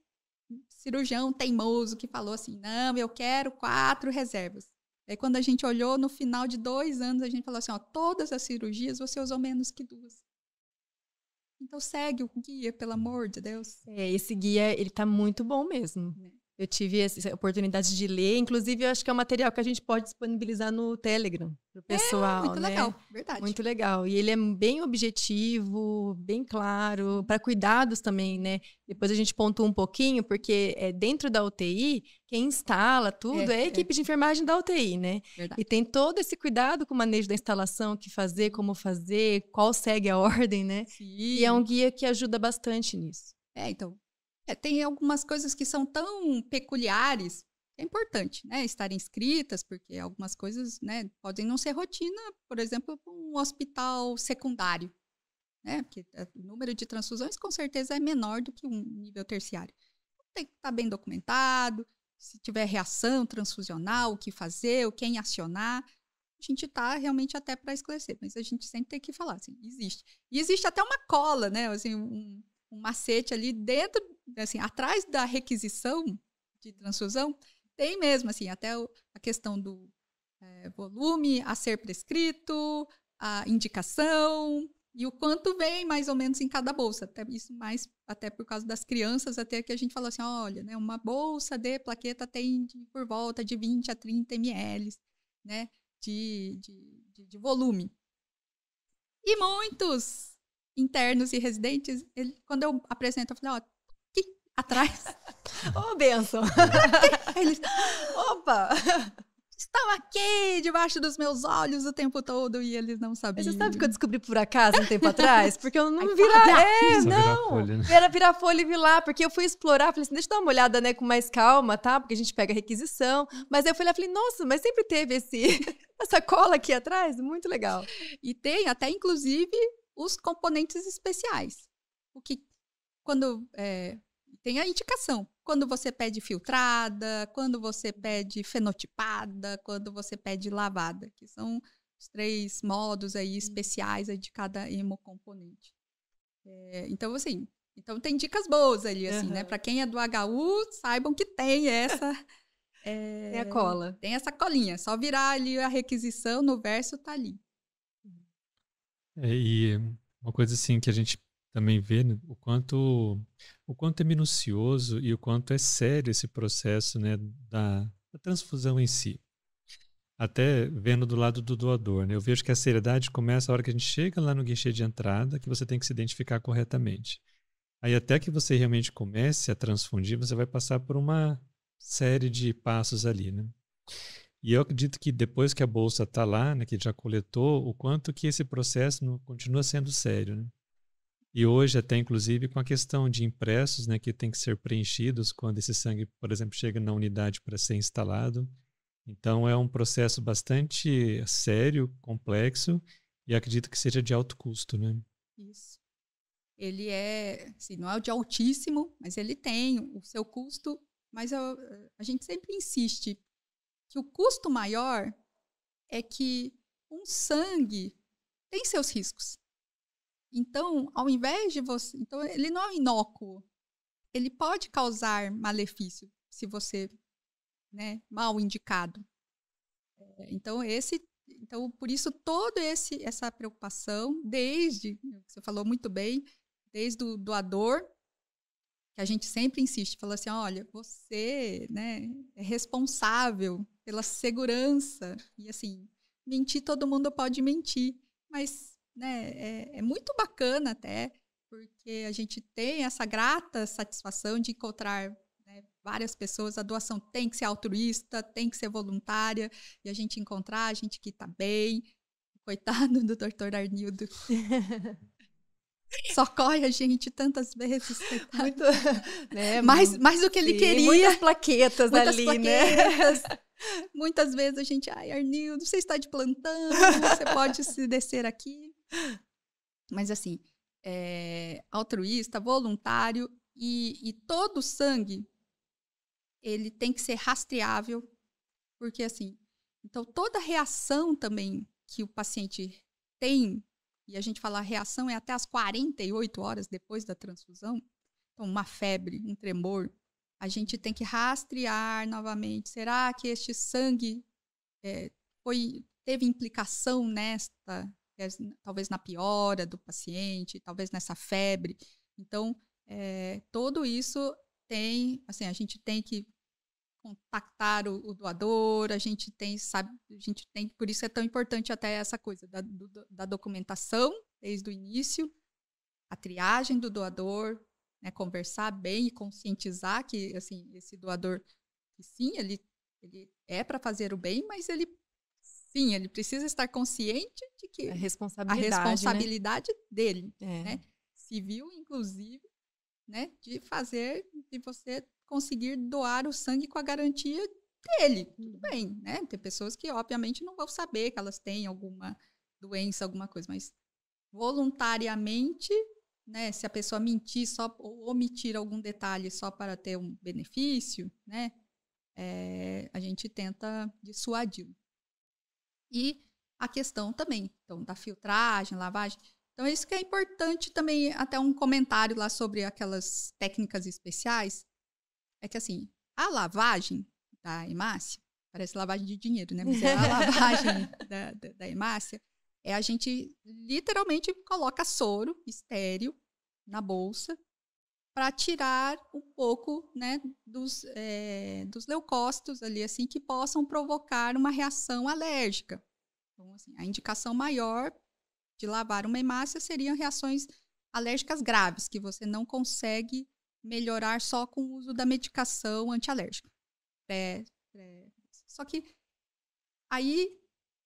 cirurgião teimoso que falou assim: não, eu quero quatro reservas. Aí, quando a gente olhou, no final de dois anos, a gente falou assim: ó, todas as cirurgias você usou menos que duas. Então, segue o guia, pelo hum. amor de Deus. É, esse guia, ele tá muito bom mesmo. É. Eu tive essa oportunidade de ler. Inclusive, eu acho que é um material que a gente pode disponibilizar no Telegram pro é, pessoal. É, muito né? legal, verdade. Muito legal. E ele é bem objetivo, bem claro, para cuidados também, né? Depois a gente pontua um pouquinho, porque é dentro da UTI, quem instala tudo é, é a é. equipe é. de enfermagem da UTI, né? Verdade. E tem todo esse cuidado com o manejo da instalação, o que fazer, como fazer, qual segue a [LAUGHS] ordem, né? Sim. E é um guia que ajuda bastante nisso. É, então, é, tem algumas coisas que são tão peculiares, é importante, né, estar inscritas, porque algumas coisas, né, podem não ser rotina, por exemplo, um hospital secundário, né, porque eh, o número de transfusões com certeza é menor do que um nível terciário. Então, tem que estar tá bem documentado, se tiver reação transfusional, o que fazer, o quem acionar. A gente está realmente até para esclarecer, mas a gente sempre tem que falar, assim, existe. E existe até uma cola, né? Assim, um, um macete ali dentro, assim, atrás da requisição de transfusão, tem mesmo, assim, até a questão do é, volume a ser prescrito, a indicação e o quanto vem mais ou menos em cada bolsa. Até isso mais até por causa das crianças, até que a gente fala assim, olha, né, uma bolsa de plaqueta tem por volta de 20 a 30 ml, né, de, de, de, de volume. E muitos internos e residentes, ele, quando eu apresento, eu falei, ó, oh, aqui atrás. Ô, oh, benção! [LAUGHS] eles, opa! Estão aqui debaixo dos meus olhos o tempo todo e eles não sabiam. você sabe que eu descobri por acaso um tempo [LAUGHS] atrás? Porque eu não Ai, vira. É, né? não. Né? Era virar folha e vi lá, porque eu fui explorar, falei assim, deixa eu dar uma olhada, né, com mais calma, tá? Porque a gente pega requisição. Mas aí eu fui lá, falei, nossa, mas sempre teve esse, [LAUGHS] essa cola aqui atrás, muito legal. E tem até, inclusive, os componentes especiais. O que, quando é, tem a indicação, quando você pede filtrada, quando você pede fenotipada, quando você pede lavada, que são os três modos aí uhum. especiais aí de cada hemocomponente. É, então, assim, então tem dicas boas ali, assim, uhum. né? Para quem é do HU, saibam que tem essa. É, [LAUGHS] tem a é, cola. Tem essa colinha. Só virar ali a requisição no verso tá ali. É, e uma coisa assim que a gente também vê né, o quanto o quanto é minucioso e o quanto é sério esse processo né, da, da transfusão em si. Até vendo do lado do doador, né, eu vejo que a seriedade começa a hora que a gente chega lá no guichê de entrada, que você tem que se identificar corretamente. Aí até que você realmente comece a transfundir, você vai passar por uma série de passos ali, né? E eu acredito que depois que a bolsa está lá, né, que já coletou, o quanto que esse processo não, continua sendo sério. Né? E hoje até inclusive com a questão de impressos, né, que tem que ser preenchidos quando esse sangue, por exemplo, chega na unidade para ser instalado. Então é um processo bastante sério, complexo e acredito que seja de alto custo, né? Isso. Ele é, assim, não é de altíssimo, mas ele tem o seu custo, mas a, a gente sempre insiste que o custo maior é que um sangue tem seus riscos. Então, ao invés de você. Então, ele não é inócuo. Ele pode causar malefício se você. Né, mal indicado. É, então, esse então, por isso, toda essa preocupação, desde, você falou muito bem, desde o doador, que a gente sempre insiste, fala assim, olha, você né, é responsável pela segurança. E assim, mentir todo mundo pode mentir, mas né, é, é muito bacana até, porque a gente tem essa grata satisfação de encontrar né, várias pessoas. A doação tem que ser altruísta, tem que ser voluntária, e a gente encontrar a gente que está bem. Coitado do Dr Arnildo. socorre [LAUGHS] a gente tantas vezes. Muito, né, mais, mais do que ele sim, queria. Muitas plaquetas muitas ali, né? plaquetas. né? Muitas vezes a gente, ai, Arnildo, você está de plantão, você pode se descer aqui. Mas assim, é, altruísta, voluntário e, e todo o sangue ele tem que ser rastreável, porque assim, então toda reação também que o paciente tem, e a gente fala a reação é até as 48 horas depois da transfusão, então uma febre, um tremor, a gente tem que rastrear novamente. Será que este sangue é, foi, teve implicação nesta, é, talvez na piora do paciente, talvez nessa febre? Então, é, tudo isso tem, assim, a gente tem que contactar o, o, doador, a gente tem, sabe, a gente tem, por isso é tão importante até essa coisa da, do, da documentação desde o início, a triagem do doador, né, conversar bem e conscientizar que assim esse doador, que sim, ele, ele é para fazer o bem, mas ele sim, ele precisa estar consciente de que a responsabilidade, a responsabilidade né? dele, é. né? civil inclusive, né, de fazer, de você conseguir doar o sangue com a garantia dele, tudo uhum. bem, né? Tem pessoas que obviamente não vão saber que elas têm alguma doença, alguma coisa, mas voluntariamente né, se a pessoa mentir só ou omitir algum detalhe só para ter um benefício, né, é, a gente tenta dissuadir. E a questão também, então, da filtragem, lavagem. Então, é isso que é importante também, até um comentário lá sobre aquelas técnicas especiais, é que assim, a lavagem da hemácia, parece lavagem de dinheiro, né? Mas é a [LAUGHS] lavagem da, da, da hemácia, é a gente literalmente coloca soro estéreo na bolsa para tirar um pouco né, dos, é, dos leucócitos ali, assim, que possam provocar uma reação alérgica. Então, assim, a indicação maior de lavar uma hemácia seriam reações alérgicas graves, que você não consegue melhorar só com o uso da medicação antialérgica. É, é. Só que aí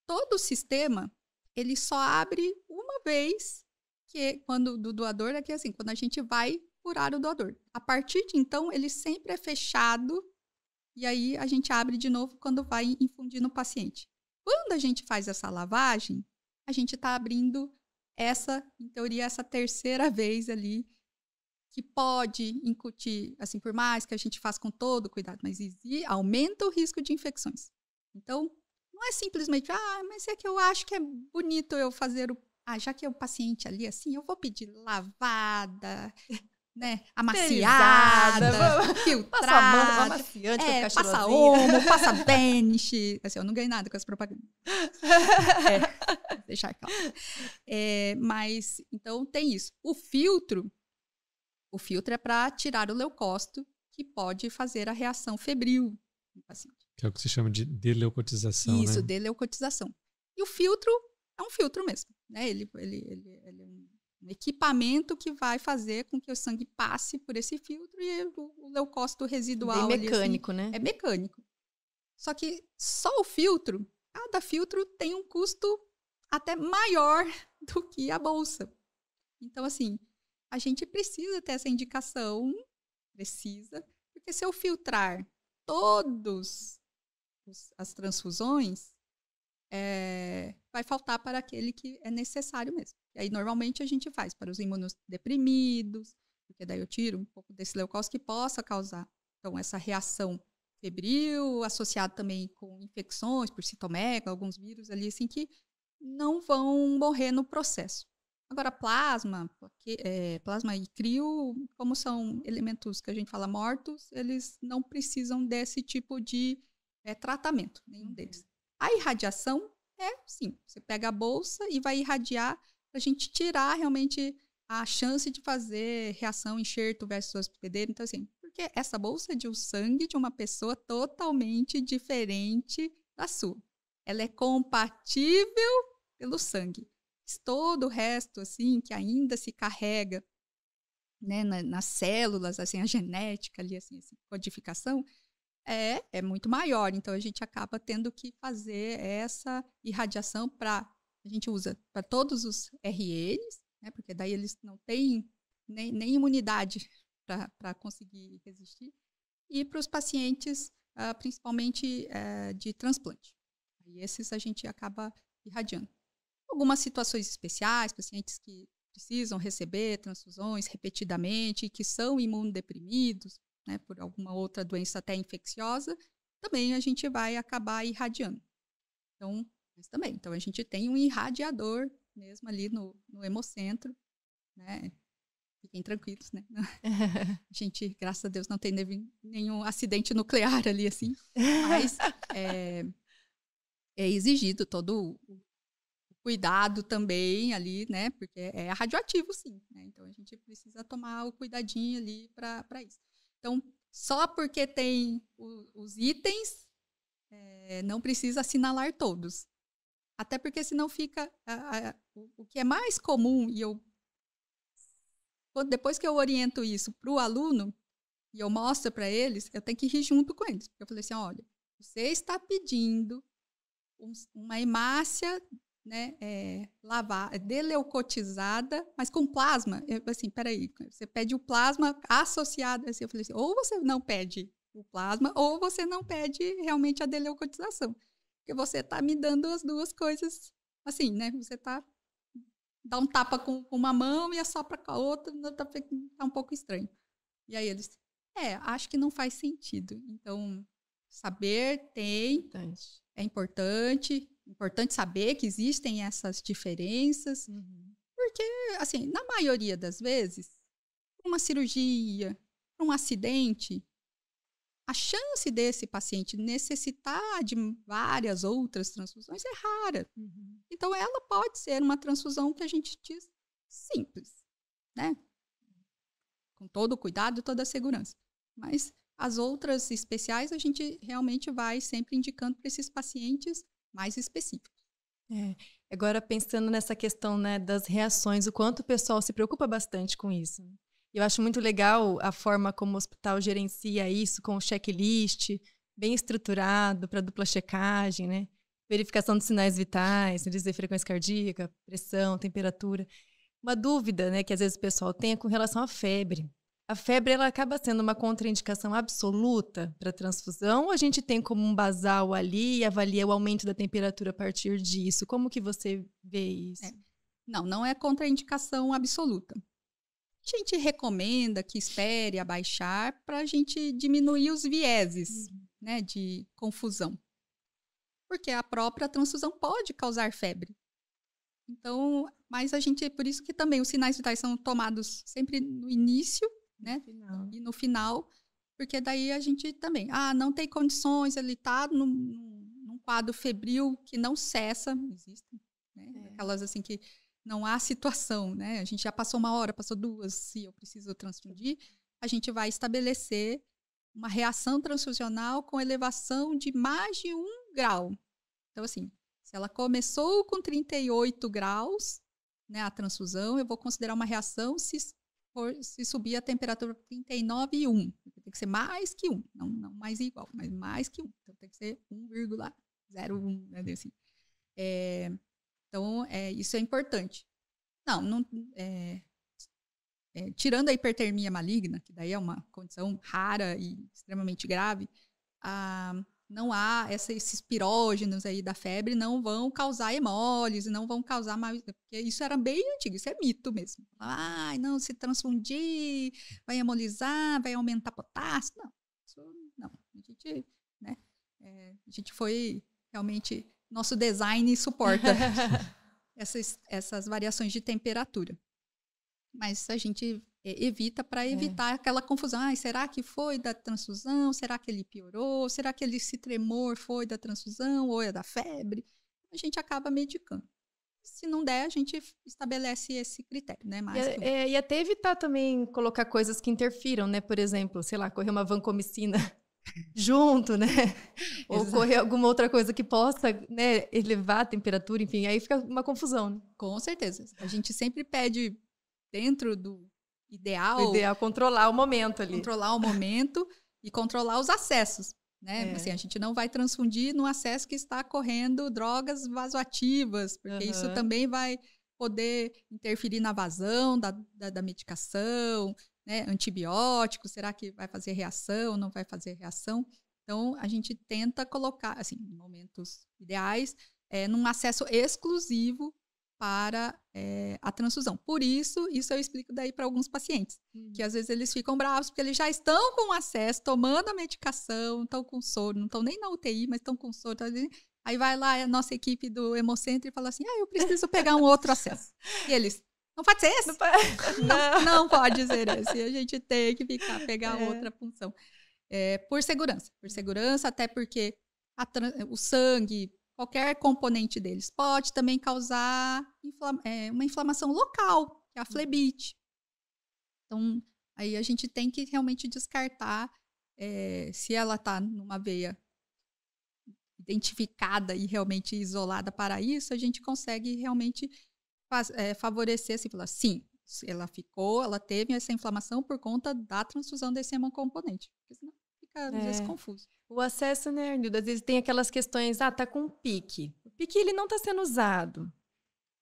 todo o sistema ele só abre uma vez, que é quando do doador, aqui né, é assim, quando a gente vai curar o doador. A partir de então, ele sempre é fechado e aí a gente abre de novo quando vai infundir no paciente. Quando a gente faz essa lavagem, a gente está abrindo essa, em teoria, essa terceira vez ali que pode incutir, assim, por mais que a gente faça com todo cuidado, mas aumenta o risco de infecções. Então, não é simplesmente, ah, mas é que eu acho que é bonito eu fazer o. Ah, já que é o um paciente ali assim, eu vou pedir lavada, [LAUGHS] né? Amaciada, Terizada, filtrada. É, passa é, passa omo, passa [LAUGHS] benish. Assim, eu não ganhei nada com essa propaganda. é, deixar claro. É, mas, então, tem isso. O filtro, o filtro é para tirar o leucócito, que pode fazer a reação febril no paciente. Que é o que se chama de deleucotização. Isso, né? deleucotização. E o filtro é um filtro mesmo. Né? Ele, ele, ele, ele é um equipamento que vai fazer com que o sangue passe por esse filtro e o, o leucócito residual. É mecânico, ali, assim, né? É mecânico. Só que só o filtro, cada filtro tem um custo até maior [LAUGHS] do que a bolsa. Então, assim, a gente precisa ter essa indicação, precisa, porque se eu filtrar todos os, as transfusões, é, vai faltar para aquele que é necessário mesmo. E aí, normalmente, a gente faz para os imunodeprimidos, porque daí eu tiro um pouco desse leucócito que possa causar, então, essa reação febril, associada também com infecções por citomega, alguns vírus ali, assim, que não vão morrer no processo. Agora, plasma, porque, é, plasma e crio, como são elementos que a gente fala mortos, eles não precisam desse tipo de é tratamento, nenhum uhum. deles. A irradiação é, sim, você pega a bolsa e vai irradiar para a gente tirar realmente a chance de fazer reação enxerto versus hospedeiro. Então, assim, porque essa bolsa é de um sangue de uma pessoa totalmente diferente da sua. Ela é compatível pelo sangue. todo o resto, assim, que ainda se carrega né, na, nas células, assim, a genética ali, assim, assim codificação, é, é muito maior. Então a gente acaba tendo que fazer essa irradiação para a gente usa para todos os RNs, né? Porque daí eles não têm nem, nem imunidade [LAUGHS] para conseguir resistir e para os pacientes, uh, principalmente uh, de transplante. E esses a gente acaba irradiando. Algumas situações especiais, pacientes que precisam receber transfusões repetidamente, que são imunodeprimidos, né, por alguma outra doença até infecciosa, também a gente vai acabar irradiando. Então, mas também, então a gente tem um irradiador mesmo ali no, no hemocentro, né? Fiquem tranquilos, né? [LAUGHS] A gente, graças a Deus, não tem nenhum acidente nuclear ali, assim. Mas [LAUGHS] é, é exigido todo o cuidado também ali, né? Porque é radioativo, sim. Né? Então a gente precisa tomar o cuidadinho ali para isso. Então, só porque tem o, os itens, é, não precisa assinalar todos. Até porque senão fica. A, a, o que é mais comum, e eu. Depois que eu oriento isso para o aluno, e eu mostro para eles, eu tenho que rir junto com eles. Eu falei assim: olha, você está pedindo um, uma hemácia né, é, lavar, é deleucotizada, mas com plasma. Eu, assim, peraí, você pede o plasma associado. Assim, eu falei assim, ou você não pede o plasma, ou você não pede realmente a deleucotização. Porque você está me dando as duas coisas assim, né? Você está dá um tapa com, uma mão e assopra com a outra, está tá um pouco estranho. E aí eles, é, acho que não faz sentido. Então, saber tem, importante. é importante, importante saber que existem essas diferenças, uhum. porque, assim, na maioria das vezes, uma cirurgia, um acidente, a chance desse paciente necessitar de várias outras transfusões é rara. Uhum. Então, ela pode ser uma transfusão que a gente diz simples, né? Com todo o cuidado e toda a segurança. Mas as outras especiais a gente realmente vai sempre indicando para esses pacientes mais específico. É. Agora, pensando nessa questão né, das reações, o quanto o pessoal se preocupa bastante com isso. Eu acho muito legal a forma como o hospital gerencia isso, com o checklist bem estruturado para dupla checagem, né? verificação dos sinais vitais, eles né, de frequência cardíaca, pressão, temperatura. Uma dúvida né, que às vezes o pessoal tem é com relação à febre. A febre ela acaba sendo uma contraindicação absoluta para transfusão. A gente tem como um basal ali e avalia o aumento da temperatura a partir disso. Como que você vê isso? É. Não, não é contraindicação absoluta. A gente recomenda que espere abaixar para a gente diminuir os vieses uhum. né, de confusão. Porque a própria transfusão pode causar febre. Então, mas a gente, por isso que também os sinais vitais são tomados sempre no início né? Final. E no final, porque daí a gente também, ah, não tem condições, ele está num, num, quadro febril que não cessa, existem, né? É. Aquelas assim que não há situação, né? A gente já passou uma hora, passou duas, se eu preciso transfundir, a gente vai estabelecer uma reação transfusional com elevação de mais de um grau. Então, assim, se ela começou com 38 graus, né, a transfusão, eu vou considerar uma reação se subir a temperatura 39,1. Tem que ser mais que 1, não, não mais igual, mas mais que 1. Então tem que ser 1,01, né, assim. É, então, é, isso é importante. Não, não é, é, tirando a hipertermia maligna, que daí é uma condição rara e extremamente grave, a, não há esses pirógenos aí da febre, não vão causar hemólise, não vão causar mais Porque isso era bem antigo, isso é mito mesmo. Ai, ah, não, se transfundir, vai hemolizar, vai aumentar potássio. Não, isso não. A gente, né, é, a gente foi realmente. Nosso design suporta [LAUGHS] essas, essas variações de temperatura. Mas a gente evita para é. evitar é. aquela confusão. Ah, será que foi da transfusão? Será que ele piorou? Será que ele se tremor foi da transfusão ou é da febre? A gente acaba medicando. Se não der, a gente estabelece esse critério, né? Mais e, é, é, e até evitar também colocar coisas que interfiram, né? Por exemplo, sei lá, correr uma vancomicina [LAUGHS] junto, né? Ou correr alguma outra coisa que possa né, elevar a temperatura, enfim, aí fica uma confusão. Né? Com certeza. A gente sempre pede dentro do ideal. O ideal é controlar o momento ali. Controlar o momento e controlar os acessos. Né? É. Assim, a gente não vai transfundir no acesso que está correndo drogas vasoativas, porque uhum. isso também vai poder interferir na vazão da, da, da medicação, né? antibiótico, será que vai fazer reação, não vai fazer reação? Então, a gente tenta colocar, assim, em momentos ideais, é, num acesso exclusivo para é, a transfusão. Por isso, isso eu explico daí para alguns pacientes, uhum. que às vezes eles ficam bravos porque eles já estão com acesso, tomando a medicação, estão com sono, não estão nem na UTI, mas estão com sono. Tá Aí vai lá a nossa equipe do Hemocentro e fala assim: ah, eu preciso pegar um outro acesso. E eles, não pode ser esse? Não, pode, [LAUGHS] não. não pode ser esse. Assim, a gente tem que ficar, pegar é. outra função. É, por segurança. Por segurança, até porque a, o sangue qualquer componente deles. Pode também causar é, uma inflamação local, que é a flebite. Então, aí a gente tem que realmente descartar é, se ela está numa veia identificada e realmente isolada para isso, a gente consegue realmente é, favorecer, assim, falar, sim, ela ficou, ela teve essa inflamação por conta da transfusão desse hemocomponente. Porque senão fica, às vezes, é. confuso. O acesso, né, Arnildo, às vezes tem aquelas questões, ah, tá com um pique. O pique, ele não está sendo usado.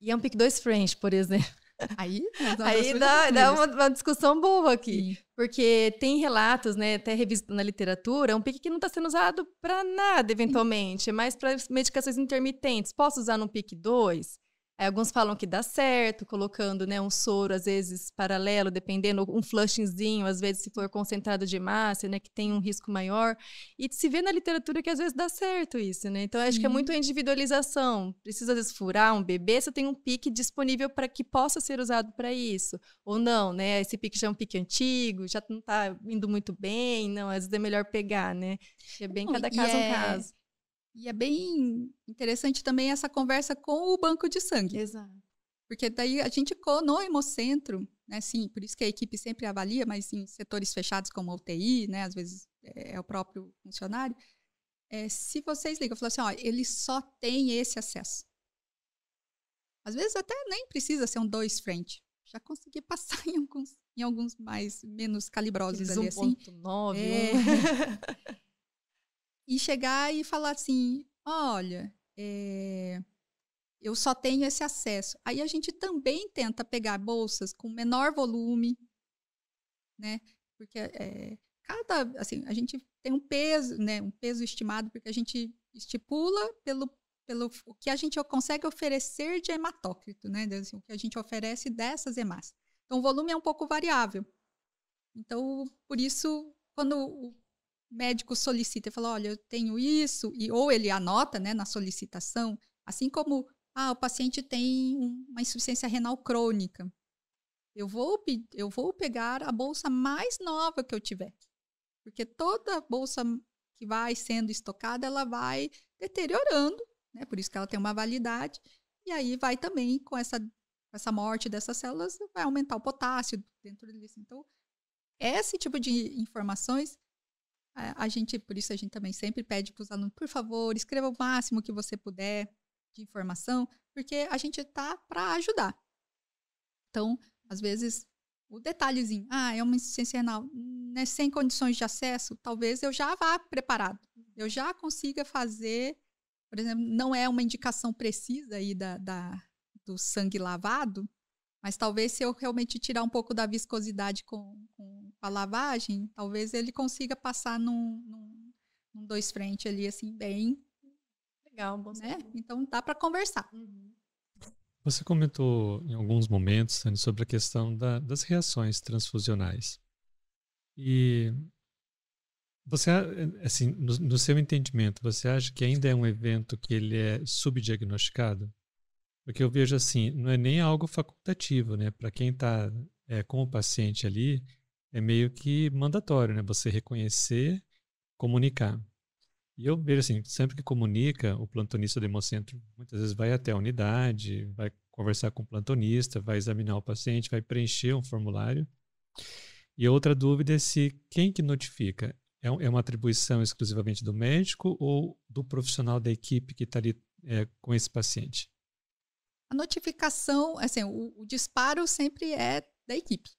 E é um pique dois French, por exemplo. [LAUGHS] Aí, é aí dá, dá uma, uma, discussão boa aqui. Sim. Porque tem relatos, né, até revista na literatura, um pique que não está sendo usado para nada, eventualmente, Sim. mas para medicações intermitentes. Posso usar no pique 2? Aí alguns falam que dá certo, colocando né, um soro, às vezes paralelo, dependendo, um flushingzinho, às vezes se for concentrado de massa, né, que tem um risco maior. E se vê na literatura que às vezes dá certo isso, né? Então acho que é muito individualização. Precisa às vezes furar um bebê, você tem um pique disponível para que possa ser usado para isso. Ou não, né? Esse pique já é um pique antigo, já não está indo muito bem, não, às vezes é melhor pegar, né? É bem cada caso um é caso. E é bem interessante também essa conversa com o banco de sangue. Exato. Porque daí a gente no hemocentro, né, sim, por isso que a equipe sempre avalia, mas em setores fechados como a UTI, né, às vezes é, é, o próprio funcionário, é, se vocês ligam, falam assim, ó, ele só tem esse acesso. Às vezes até nem precisa ser um dois frente. Já consegui [LAUGHS] passar em alguns, em alguns mais menos calibrosos Eles ali 1. assim. 1.9. É. [LAUGHS] e chegar e falar assim: olha, é, eu só tenho esse acesso. Aí a gente também tenta pegar bolsas com menor volume, né? Porque é, cada, assim, a gente tem um peso, né? Um peso estimado porque a gente estipula pelo pelo o que a gente consegue oferecer de hematócrito, né? Assim, o que a gente oferece dessas hemácias. Então o volume é um pouco variável. Então por isso quando médico solicita e fala: olha, eu tenho isso, e, ou ele anota né, na solicitação, assim como ah, o paciente tem uma insuficiência renal crônica. Eu vou, eu vou pegar a bolsa mais nova que eu tiver. Porque toda bolsa que vai sendo estocada, ela vai deteriorando, né? por isso que ela tem uma validade. E aí vai também, com essa, com essa morte dessas células, vai aumentar o potássio dentro disso. Assim. Então, esse tipo de informações a, gente, por isso, a gente também sempre pede para os alunos, por favor, escreva o máximo que você puder de informação, porque a gente está para ajudar. Então, às vezes, o detalhezinho, ah, é uma insuficiência renal, né, sem condições de acesso, talvez eu já vá preparado, eu já consiga fazer, por exemplo, não é uma indicação precisa aí da, da do sangue lavado, mas talvez se eu realmente tirar um pouco da viscosidade com, com a lavagem, talvez ele consiga passar num, num, num dois frente ali, assim, bem. Legal, bom né? Então dá para conversar. Uhum. Você comentou em alguns momentos Tânia, sobre a questão da, das reações transfusionais. E você, assim, no, no, seu entendimento, você acha que ainda é um evento que ele é subdiagnosticado? Porque eu vejo assim, não é nem algo facultativo, né? Para quem está é, com o paciente ali, é meio que mandatório, né? Você reconhecer, comunicar. E eu vejo assim, sempre que comunica, o plantonista do hemocentro muitas vezes vai até a unidade, vai conversar com o plantonista, vai examinar o paciente, vai preencher um formulário. E outra dúvida é se quem que notifica? É, é uma atribuição exclusivamente do médico ou do profissional da equipe que está ali é, com esse paciente? A notificação, assim, o, o disparo sempre é da equipe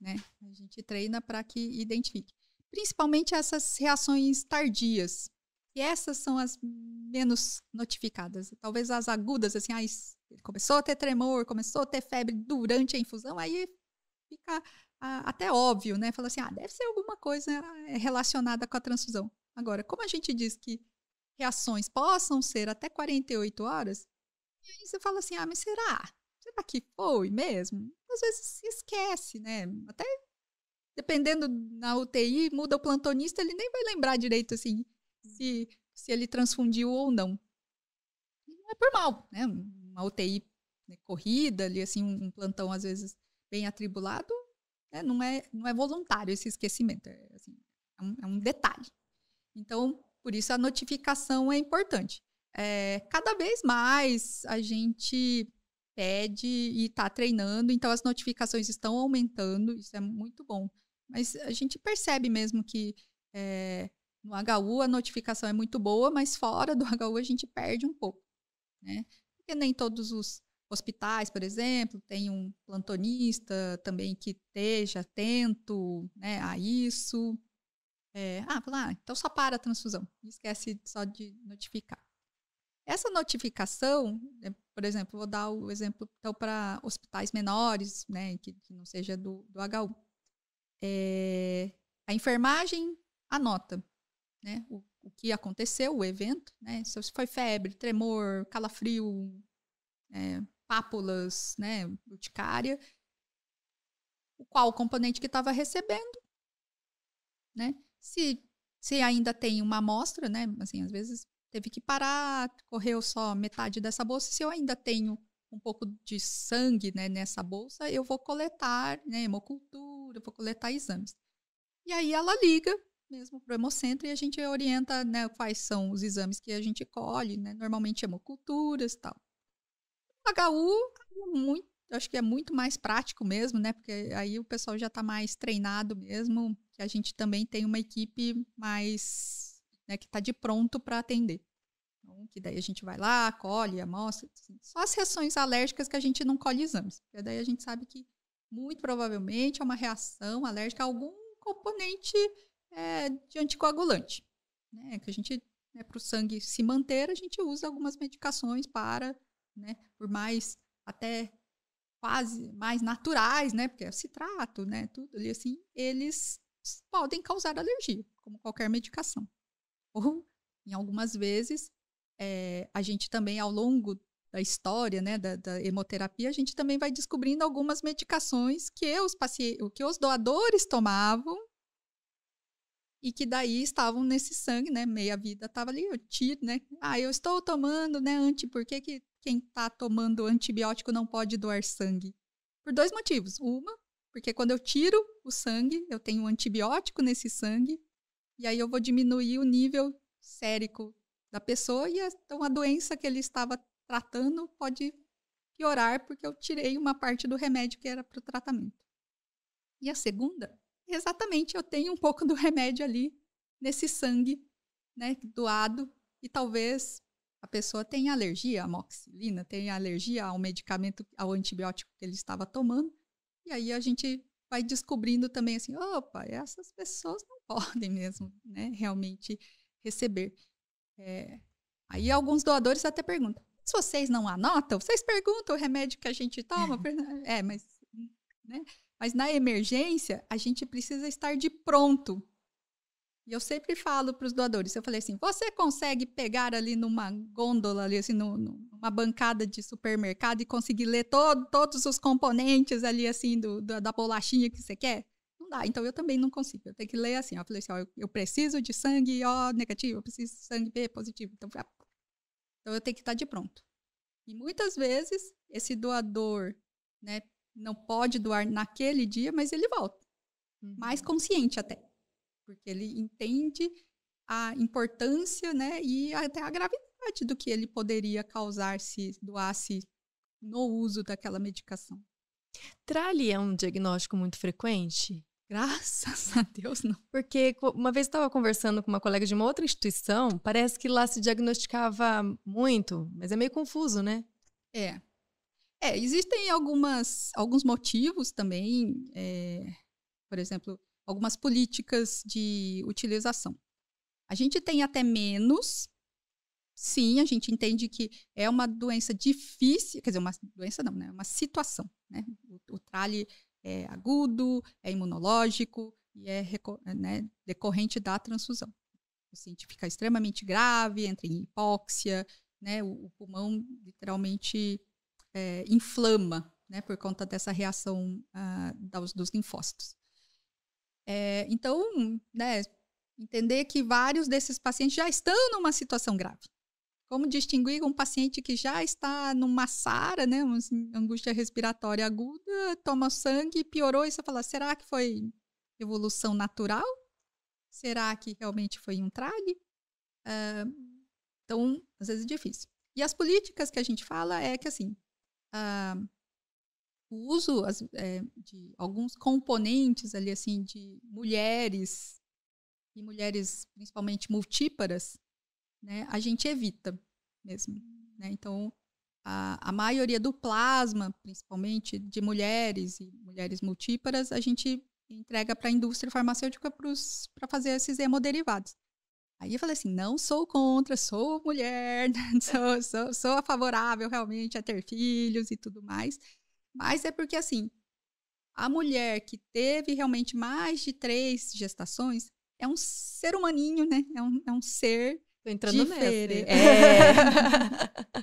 né? A gente treina para que identifique. Principalmente essas reações tardias. E essas são as menos notificadas. Talvez as agudas, assim, ah, ele começou a ter tremor, começou a ter febre durante a infusão, aí fica ah, até óbvio, né? Fala assim, ah, deve ser alguma coisa eh, relacionada com a transfusão. Agora, como a gente diz que reações possam ser até 48 horas, e aí você fala assim, ah, mas será? Será que foi mesmo? às vezes se esquece, né? Até dependendo na UTI, muda o plantonista, ele nem vai lembrar direito assim se, uhum. se ele transfundiu ou não. não é por mal, né? Uma UTI né, corrida ali, assim, um plantão às vezes bem atribulado, né? não, é, não é voluntário esse esquecimento, é, assim, é, um, é um detalhe. Então, por isso a notificação é importante. É, cada vez mais a gente e está treinando, então as notificações estão aumentando, isso é muito bom. Mas a gente percebe mesmo que é, no HU a notificação é muito boa, mas fora do HU a gente perde um pouco. Né? Porque nem todos os hospitais, por exemplo, tem um plantonista também que esteja atento né, a isso. É, ah, lá, ah, então só para a transfusão, esquece só de notificar. Essa notificação, né, por exemplo, vou dar o exemplo então, para hospitais menores, né, que, não seja do, do HU. É, eh, a enfermagem anota né, o, o, que aconteceu, o evento, né, se foi febre, tremor, calafrio, é, pápulas, né, urticária, qual o componente que estava recebendo, né? Se, se ainda tem uma amostra, né? Assim, às vezes teve que parar, correu só metade dessa bolsa. Se eu ainda tenho um pouco de sangue né, nessa bolsa, eu vou coletar né, hemocultura, eu vou coletar exames. E aí ela liga mesmo para o hemocentro e a gente orienta né, quais são os exames que a gente colhe, né, normalmente hemoculturas e tal. O HU, é muito, acho que é muito mais prático mesmo, né, porque aí o pessoal já está mais treinado mesmo, que a gente também tem uma equipe mais né, que está de pronto para atender. Então, que daí a gente vai lá, colhe, amostra. Assim. Só as reações alérgicas que a gente não colhe exames. Porque daí a gente sabe que, muito provavelmente, é uma reação alérgica a algum componente é, de anticoagulante. Né? Que a gente, né, para o sangue se manter, a gente usa algumas medicações para, né, por mais até quase mais naturais, né? Porque é o citrato, né? Tudo ali assim, eles podem causar alergia, como qualquer medicação ou em algumas vezes é, a gente também ao longo da história né, da, da, hemoterapia, a gente também vai descobrindo algumas medicações que os, pacientes, que os doadores tomavam e que daí estavam nesse sangue, né? Meia vida estava ali, eu tiro, né? Ah, eu estou tomando, né? Anti, por que, que quem está tomando antibiótico não pode doar sangue? Por dois motivos. Uma, porque quando eu tiro o sangue, eu tenho um antibiótico nesse sangue e aí eu vou diminuir o nível sérico da pessoa e então a doença que ele estava tratando pode piorar porque eu tirei uma parte do remédio que era para o tratamento. E a segunda, exatamente, eu tenho um pouco do remédio ali nesse sangue, né, doado e talvez a pessoa tenha alergia à amoxicilina, tenha alergia ao medicamento, ao antibiótico que ele estava tomando. E aí a gente vai descobrindo também assim, opa, essas pessoas não podem mesmo, né, realmente receber. É, aí alguns doadores até perguntam: se vocês não anotam, vocês perguntam o remédio que a gente toma? [LAUGHS] é, mas, né? mas na emergência, a gente precisa estar de pronto. E eu sempre falo para os doadores, eu falei assim, você consegue pegar ali numa gôndola, ali assim, no, numa bancada de supermercado e conseguir ler todos os componentes ali, assim, do, do da bolachinha que você quer? dá. Então eu também não consigo. Eu tenho que ler assim, ó, eu falei assim, ó, eu, eu preciso de sangue O negativo, eu preciso de sangue B positivo. Então, então eu tenho que estar de pronto. E muitas vezes esse doador, né, não pode doar naquele dia, mas ele volta. Uhum. Mais consciente até. Porque ele entende a importância, né, e até a gravidade do que ele poderia causar se doasse no uso daquela medicação. Trali é um diagnóstico muito frequente? Graças a Deus, não. Porque uma vez eu estava conversando com uma colega de uma outra instituição, parece que lá se diagnosticava muito, mas é meio confuso, né? É. É, existem algumas, alguns motivos também, é, por exemplo, algumas políticas de utilização. A gente tem até menos, sim, a gente entende que é uma doença difícil, quer dizer, uma doença não, né? Uma situação, né? O, o trale é agudo, é imunológico e é, é né, decorrente da transfusão. O paciente fica extremamente grave, entra em hipóxia, né, o, o pulmão literalmente é, inflama né, por conta dessa reação ah, dos, dos linfócitos. É, então, né, entender que vários desses pacientes já estão numa situação grave. Como distinguir um paciente que já está numa SARA, né, uma assim, angústia respiratória aguda, toma sangue, e piorou e você fala, será que foi evolução natural? Será que realmente foi um TRAG? Uh, então, às vezes é difícil. E as políticas que a gente fala é que, assim, uh, o uso as, é, de alguns componentes ali, assim, de mulheres, e mulheres principalmente multíparas, né, a gente evita mesmo. Né? Então, a, a maioria do plasma, principalmente de mulheres e mulheres multíparas, a gente entrega para a indústria farmacêutica para fazer esses hemoderivados. Aí eu falei assim, não sou contra, sou mulher, né, [LAUGHS] sou, sou, sou a favorável realmente a ter filhos e tudo mais. Mas é porque, assim, a mulher que teve realmente mais de três gestações é um ser humaninho, né? É um, é um ser Tô entrando no nessa. É.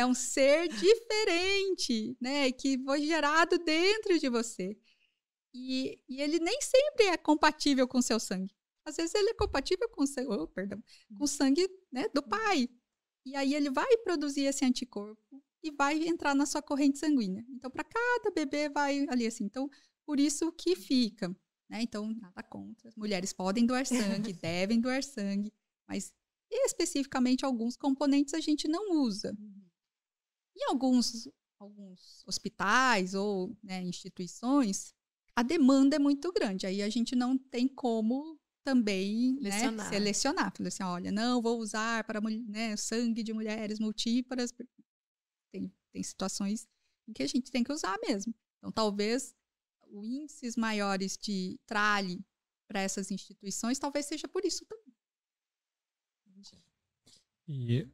é um ser diferente, né? Que foi gerado dentro de você. E, e ele nem sempre é compatível com o seu sangue. Às vezes ele é compatível com o sangue, oh, perdão, com o sangue né, do pai. E aí ele vai produzir esse anticorpo e vai entrar na sua corrente sanguínea. Então, para cada bebê vai ali assim. Então, por isso que fica. Né? Então, nada contra. As mulheres podem doar sangue, [LAUGHS] devem doar sangue, mas e especificamente alguns componentes a gente não usa. Em alguns, alguns hospitais ou né, instituições, a demanda é muito grande. Aí a gente não tem como também né, selecionar. Falei assim, olha, não vou usar para né, sangue de mulheres multíparas. Tem, tem situações em que a gente tem que usar mesmo. Então, talvez os índices maiores de trale para essas instituições, talvez seja por isso também e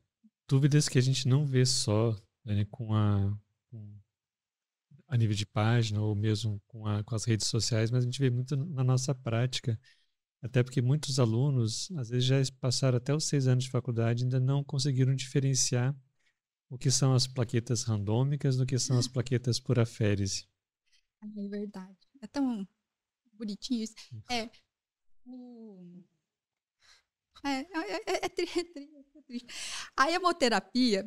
dúvidas que a gente não vê só né, com, a, com a nível de página ou mesmo com, a, com as redes sociais, mas a gente vê muito na nossa prática. Até porque muitos alunos, às vezes, já passaram até os seis anos de faculdade e ainda não conseguiram diferenciar o que são as plaquetas randômicas do que são as plaquetas por aférese. É verdade. É tão bonitinho isso. É, o é, é, é, é, é, [LAUGHS] é triste, é, A hemoterapia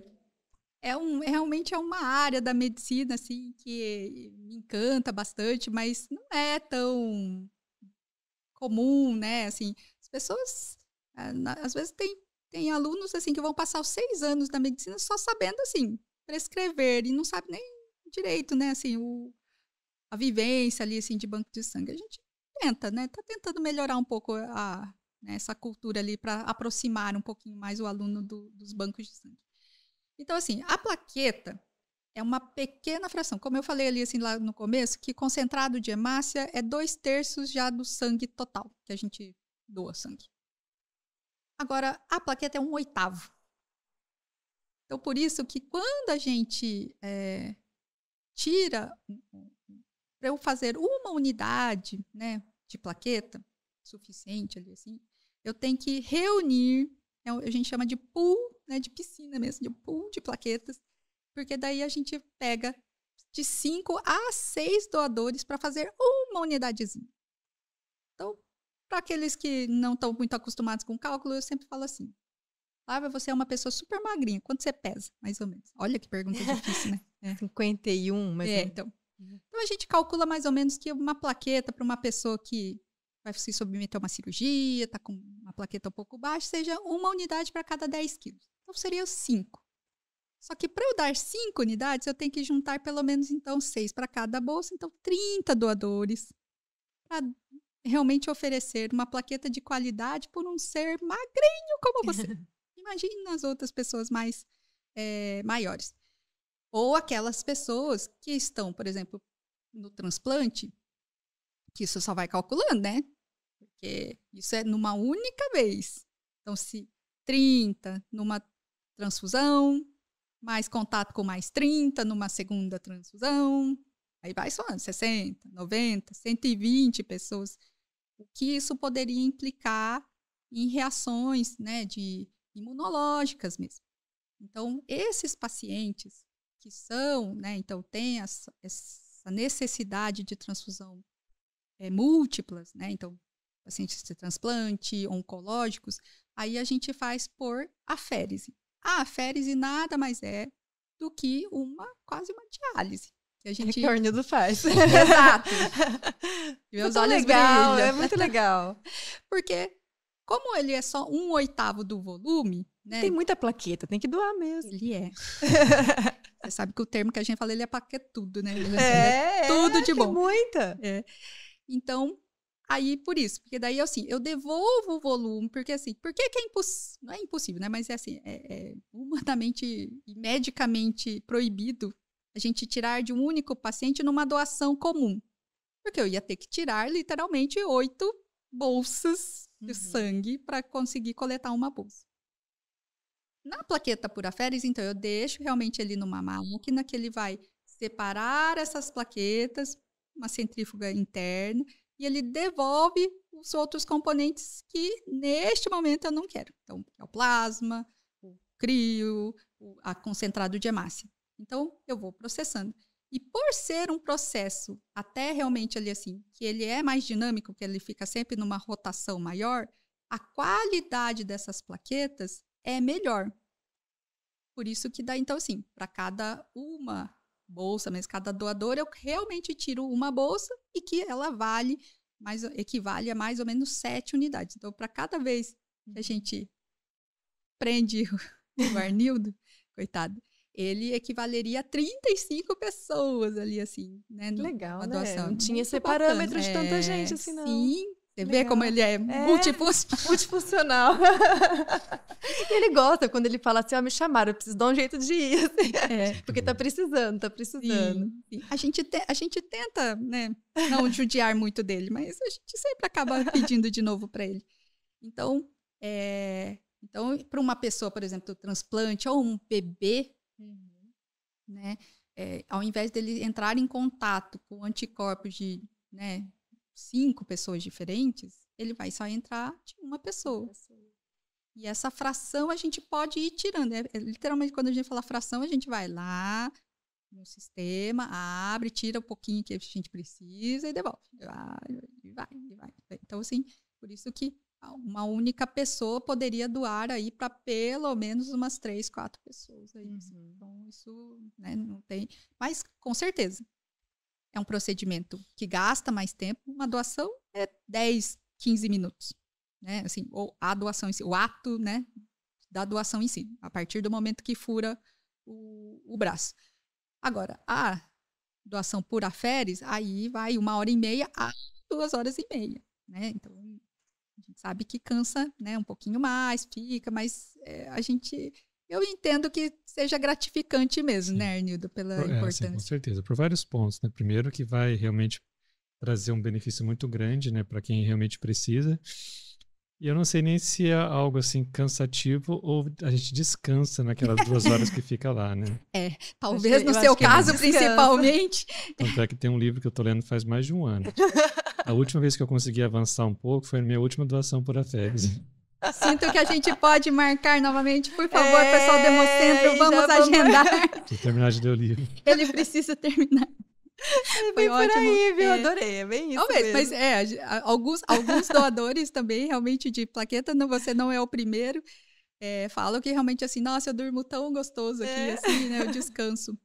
é um, realmente é uma área da medicina assim que me encanta bastante, mas não é tão comum, né? Assim, as pessoas ah, às vezes tem, tem alunos assim que vão passar os seis anos da medicina só sabendo assim prescrever e não sabe nem direito, né? Assim, o, a vivência ali assim de banco de sangue. A gente tenta, né? Tá tentando melhorar um pouco a né, essa cultura ali para aproximar um pouquinho mais o aluno do, dos bancos de sangue. Então, assim, a plaqueta é uma pequena fração. Como eu falei ali assim, lá no começo, que concentrado de hemácia é dois terços já do sangue total que a gente doa sangue. Agora, a plaqueta é um oitavo. Então, por isso que quando a gente é, tira, para eu fazer uma unidade né, de plaqueta, suficiente ali assim, eu tenho que reunir, é a gente chama de pool, né, de piscina mesmo, de pool de plaquetas, porque daí a gente pega de 5 a 6 doadores para fazer uma unidadezinha. Então, para aqueles que não estão muito acostumados com cálculo, eu sempre falo assim: Flávia, você é uma pessoa super magrinha. Quanto você pesa, mais ou menos? Olha que pergunta [LAUGHS] difícil, né? É. 51, mas. É, então. Então a gente calcula mais ou menos que uma plaqueta para uma pessoa que vai se submeter a uma cirurgia, está com uma plaqueta um pouco baixa, seja uma unidade para cada 10 quilos. Então seriam 5. Só que para eu dar 5 unidades, eu tenho que juntar pelo menos então 6 para cada bolsa, então 30 doadores, para realmente oferecer uma plaqueta de qualidade por um ser magrinho como você. [LAUGHS] Imagina as outras pessoas mais é, maiores. Ou aquelas pessoas que estão, por exemplo, no transplante, que isso só vai calculando, né? Porque isso é numa única vez. Então, se 30 numa transfusão, mais contato com mais 30 numa segunda transfusão, aí vai soando 60, 90, 120 pessoas. O que isso poderia implicar em reações né, de imunológicas mesmo. Então, esses pacientes que são, né, então, têm essa, necessidade de transfusão é, múltiplas, né? Então, pacientes de transplante, oncológicos, aí a gente faz por aférese. A aférese nada mais é do que uma quase uma diálise. Que a gente... É faz. [LAUGHS] Exato. [LAUGHS] Meus muito olhos legal, brilham. É muito legal. [LAUGHS] Porque como ele é só um oitavo do volume, né? Tem muita plaqueta, tem que doar mesmo. Ele é. Você sabe que o termo que a gente fala, ele é paquetudo, né? Ele é, assim, é, é, tudo de é, bom. É muita. É. Então, aí por isso, porque daí é assim, eu devolvo o volume, porque assim, porque que é impossível, não é impossível, né? Mas é assim, é, é humanamente e medicamente proibido a gente tirar de um único paciente numa doação comum. Porque eu ia ter que tirar literalmente oito bolsas uhum. de sangue para conseguir coletar uma bolsa. Na plaqueta puraféres, então, eu deixo realmente ele numa máquina que ele vai separar essas plaquetas, uma centrífuga interna, e ele devolve os outros componentes que neste momento eu não quero. Então, é o plasma, o crio, o a concentrado de hemácia. Então, eu vou processando. E por ser um processo até realmente ali assim, que ele é mais dinâmico, que ele fica sempre numa rotação maior, a qualidade dessas plaquetas é melhor. Por isso que dá então assim, para cada uma bolsa, mas cada doador eu realmente tiro uma bolsa e que ela vale, mais, equivale a mais ou menos sete unidades. Então, para cada vez que a uhum. gente prende [LAUGHS] o Arnildo, coitado, ele equivaleria a 35 pessoas ali, assim, né? Legal, né? Não tinha Muito esse bacana. parâmetro de tanta é, gente assim, não. Sim, você Legal. vê como ele é, é. multifuncional. [LAUGHS] ele gosta quando ele fala assim: ó, oh, ah, me chamaram, eu preciso dar um jeito de ir. [LAUGHS] Assim, é. Porque tá precisando, tá precisando. Sim. A, gente te, a gente tenta, né, não [LAUGHS] judiar muito dele, mas a gente sempre acaba pedindo de novo para ele. Então, é, então para uma pessoa, por exemplo, transplante ou um bebê, uhum. né, é, ao invés dele entrar em contato com anticorpos de, né, cinco pessoas diferentes, ele vai só entrar de uma pessoa. E essa fração a gente pode ir tirando. É, é, literalmente, quando a gente fala fração, a gente vai lá no sistema, abre, tira um pouquinho que a gente precisa e devolve. Vai, vai, vai. Então, assim, por isso que uma única pessoa poderia doar aí para pelo menos umas três, quatro pessoas aí. Uhum. Então, isso né, não tem. Mas, com certeza, é um procedimento que gasta mais tempo, uma doação é 10, 15 minutos. Né? Assim, ou a doação em si, o ato né, da doação em si, a partir do momento que fura o, o braço. Agora, a doação por aferes, aí vai uma hora e meia a duas horas e meia. Né? Então, a gente sabe que cansa né, um pouquinho mais, fica, mas é, a gente eu entendo que seja gratificante mesmo, né, Arnildo, pela é, importância. Sim, com certeza, por vários pontos. Né? Primeiro que vai realmente trazer um benefício muito grande né, para quem realmente precisa. E eu não sei nem se é algo assim cansativo ou a gente descansa naquelas duas [LAUGHS] horas que fica lá, né? É, talvez no seu é caso, principalmente. Tanto é que tem um livro que eu tô lendo faz mais de um ano. [LAUGHS] A última vez que eu consegui avançar um pouco foi na minha última doação por a Sinto que a gente pode marcar novamente, por favor, é, pessoal do Hemocentro, vamos, agendar. [LAUGHS] terminar de ler o livro. Ele precisa terminar. Foi bem ótimo. Aí, viu? É. Adorei, é bem isso. Talvez, mas é, alguns, alguns doadores também, realmente, de plaqueta, não, você não é o primeiro. É, falam que realmente assim, nossa, eu durmo tão gostoso aqui, é. assim, né? Eu [LAUGHS] descanso.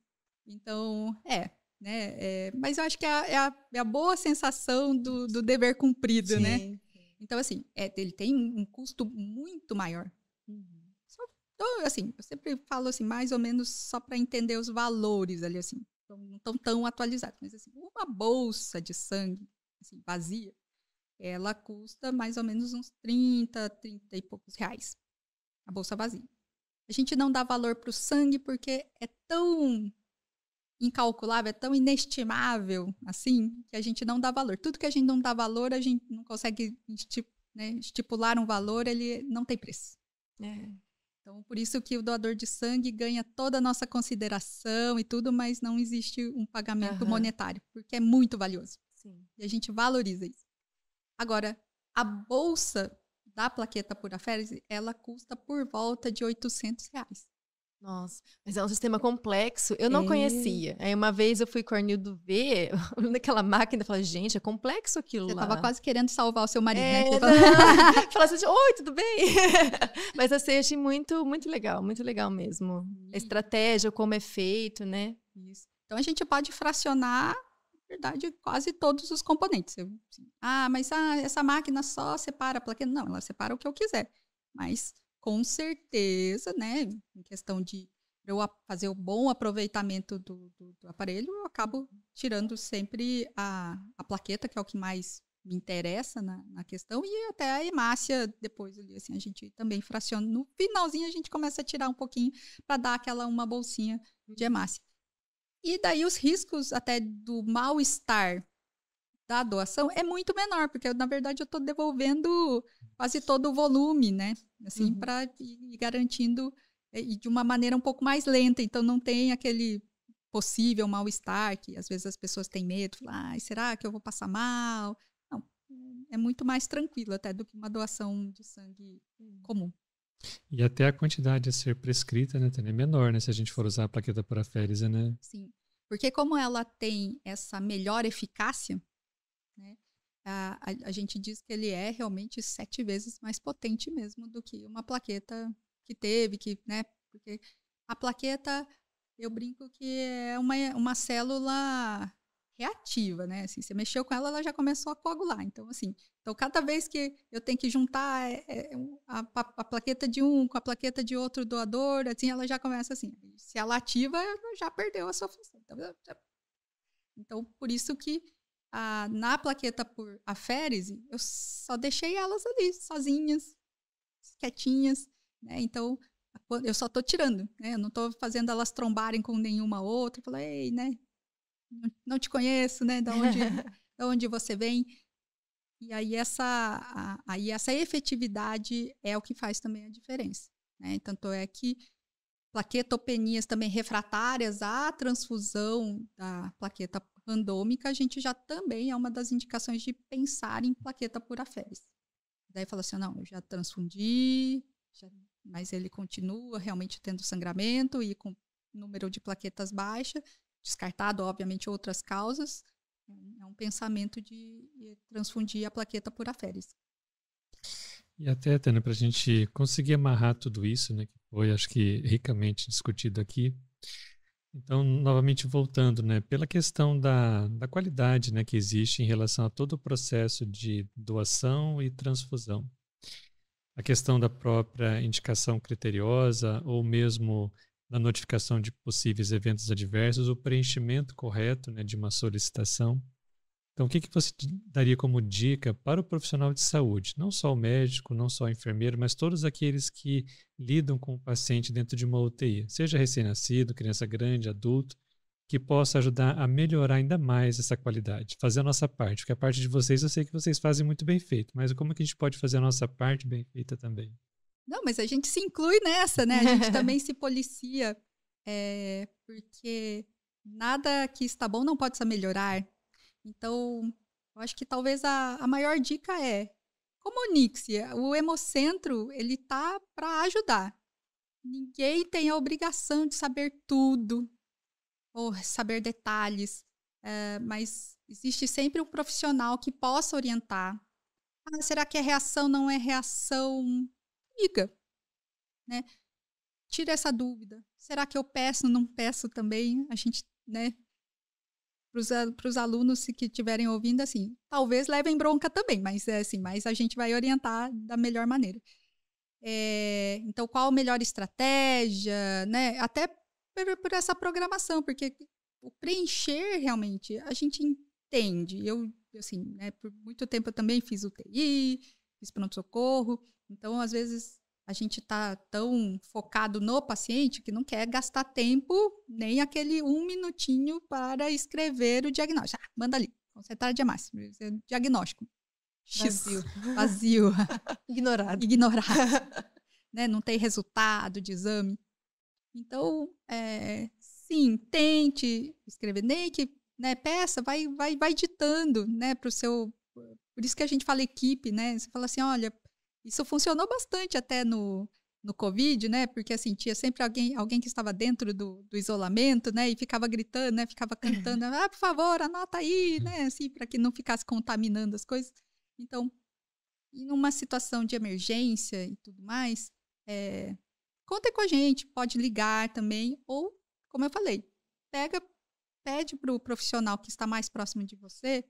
Então, é, né? É, mas eu acho que é a, é a, é a boa sensação do, do dever cumprido, né? Sim. né? Então, assim, é, ele tem um custo muito maior. Uhum. Só, então, assim, eu sempre falo assim, mais ou menos só para entender os valores ali, assim. Então, não estão tão atualizados. Mas, assim, uma bolsa de sangue, assim, vazia, ela custa mais ou menos uns 30, 30 e poucos reais. A bolsa vazia. A gente não dá valor para o sangue porque é tão incalculável, é tão inestimável assim, que a gente não dá valor. Tudo que a gente não dá valor, a gente não consegue né, estipular um valor, ele não tem preço. É. Então, por isso que o doador de sangue ganha toda a nossa consideração e tudo, mas não existe um pagamento uhum. monetário, porque é muito valioso. Sim. E a gente valoriza isso. Agora, a bolsa da plaqueta aférese ela custa por volta de 800 reais. Nossa, mas é um sistema complexo. Eu não é. conhecia. Aí uma vez eu fui Cornildo ver, [LAUGHS] naquela máquina, e falei, gente, é complexo aquilo Você lá. Você tava quase querendo salvar o seu marido, né, é, né? [LAUGHS] assim, oi, tudo bem? [LAUGHS] mas assim, eu achei muito, muito legal, muito legal mesmo. A uhum. estratégia, como é feito, né? Isso. Então a gente pode fracionar verdade, quase todos os componentes. Assim, ah, mas ah, essa máquina só separa a plaquinha. Não, ela separa o que eu quiser. Mas com certeza, né, em questão de eu fazer o bom aproveitamento do, do, do aparelho, eu acabo tirando sempre a, a plaqueta, que é o que mais me interessa na, na, questão, e até a hemácia depois ali, assim, a gente também fraciona. No finalzinho a gente começa a tirar um pouquinho para dar aquela uma bolsinha de hemácia. E daí os riscos até do mal-estar da doação é muito menor, porque na verdade eu estou devolvendo quase todo o volume, né? Assim, uhum. para ir garantindo eh, e de uma maneira um pouco mais lenta, então não tem aquele possível mal-estar que às vezes as pessoas têm medo, falam, ah, será que eu vou passar mal? Não, é muito mais tranquilo até do que uma doação de sangue uhum. comum. E até a quantidade a ser prescrita né, é menor, né? Se a gente for usar a plaqueta paraférisa, né? Sim, porque como ela tem essa melhor eficácia, a, a, a, gente diz que ele é realmente sete vezes mais potente mesmo do que uma plaqueta que teve, que, né? Porque a plaqueta, eu brinco que é uma, uma célula reativa, né? Assim, você mexeu com ela, ela já começou a coagular. Então, assim, então cada vez que eu tenho que juntar é, é, é a, a, a plaqueta de um com a plaqueta de outro doador, assim, ela já começa assim. Se ela ativa, já perdeu a sua função. Então, então por isso que a, na plaqueta por aférese, eu só deixei elas ali, sozinhas, quietinhas, né? Então, eu só estou tirando, né? Eu não estou fazendo elas trombarem com nenhuma outra. Eu falei, ei, né? Não te conheço, né? Da onde, [LAUGHS] da onde você vem? E aí essa, a, aí essa efetividade é o que faz também a diferença. Né? Tanto é que plaquetopenias também refratárias à transfusão da plaqueta randômica, a gente já também é uma das indicações de pensar em plaqueta por aféres. Daí fala assim, não, eu já transfundi, já, mas ele continua realmente tendo sangramento e com número de plaquetas baixa, descartado, obviamente, outras causas. É, é um pensamento de transfundir a plaqueta por aféres. E até, Tânia, para a gente conseguir amarrar tudo isso, né, que foi, acho que, ricamente discutido aqui, então, novamente voltando, né, pela questão da, da qualidade né, que existe em relação a todo o processo de doação e transfusão. A questão da própria indicação criteriosa ou mesmo na notificação de possíveis eventos adversos, o preenchimento correto né, de uma solicitação. Então, o que, que você daria como dica para o profissional de saúde? Não só o médico, não só o enfermeiro, mas todos aqueles que lidam com o paciente dentro de uma UTI, seja recém-nascido, criança grande, adulto, que possa ajudar a melhorar ainda mais essa qualidade, fazer a nossa parte, porque a parte de vocês eu sei que vocês fazem muito bem feito, mas como é que a gente pode fazer a nossa parte bem feita também? Não, mas a gente se inclui nessa, né? A gente também se policia, é, porque nada que está bom não pode se melhorar, então, eu acho que talvez a, a maior dica é comunique-se. O hemocentro, ele tá para ajudar. Ninguém tem a obrigação de saber tudo ou saber detalhes, é, mas existe sempre um profissional que possa orientar. Ah, será que a é reação, não é reação? Liga, né? Tira essa dúvida. Será que eu peço, não peço também? A gente, né, para os eh, alunos que estiverem ouvindo, assim, talvez levem bronca também, mas é assim, mas a gente vai orientar da melhor maneira. É, então, qual a melhor estratégia, né? Até por, por, essa programação, porque o preencher realmente a gente entende. Eu, assim, né, por muito tempo eu também fiz UTI, fiz pronto-socorro, então às vezes a gente está tão focado no paciente que não quer gastar tempo nem aquele um minutinho para escrever o diagnóstico. Ah, manda ali, concentrada tá de máximo, é diagnóstico. Vazio. Vazio. [LAUGHS] Ignorado. Ignorado. [LAUGHS] né? Não tem resultado de exame. Então, é, sim, tente escrever, nem que né, peça, vai, vai, vai ditando né, para o seu. Por isso que a gente fala equipe, né? Você fala assim, olha, isso funcionou bastante até no, no Covid, né? Porque assim, tinha sempre alguém, alguém que estava dentro do, do isolamento, né? E ficava gritando, né? Ficava cantando, [LAUGHS] ah, por favor, anota aí, né? Uhum. Assim, para que não ficasse contaminando as coisas. Então, em uma situação de emergência e tudo mais, é, eh, contem com a gente, pode ligar também, ou, como eu falei, pega, pede para o profissional que está mais próximo de você,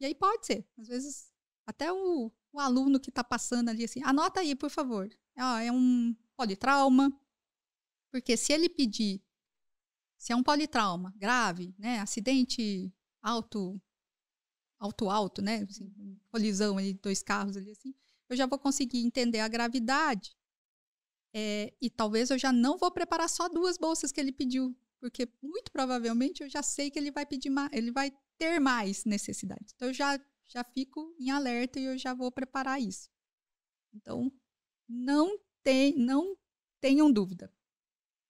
e aí pode ser. Às vezes, até o o aluno que está passando ali assim, anota aí, por favor. É, é um politrauma. Porque se ele pedir, se é um politrauma grave, né, acidente alto, alto, alto, né, assim, colisão ali de dois carros ali assim, eu já vou conseguir entender a gravidade. É, e talvez eu já não vou preparar só duas bolsas que ele pediu, porque muito provavelmente eu já sei que ele vai pedir mais, ele vai ter mais necessidade. Então eu já já fico em alerta e eu já vou preparar isso. Então, não, tem, não tenham dúvida.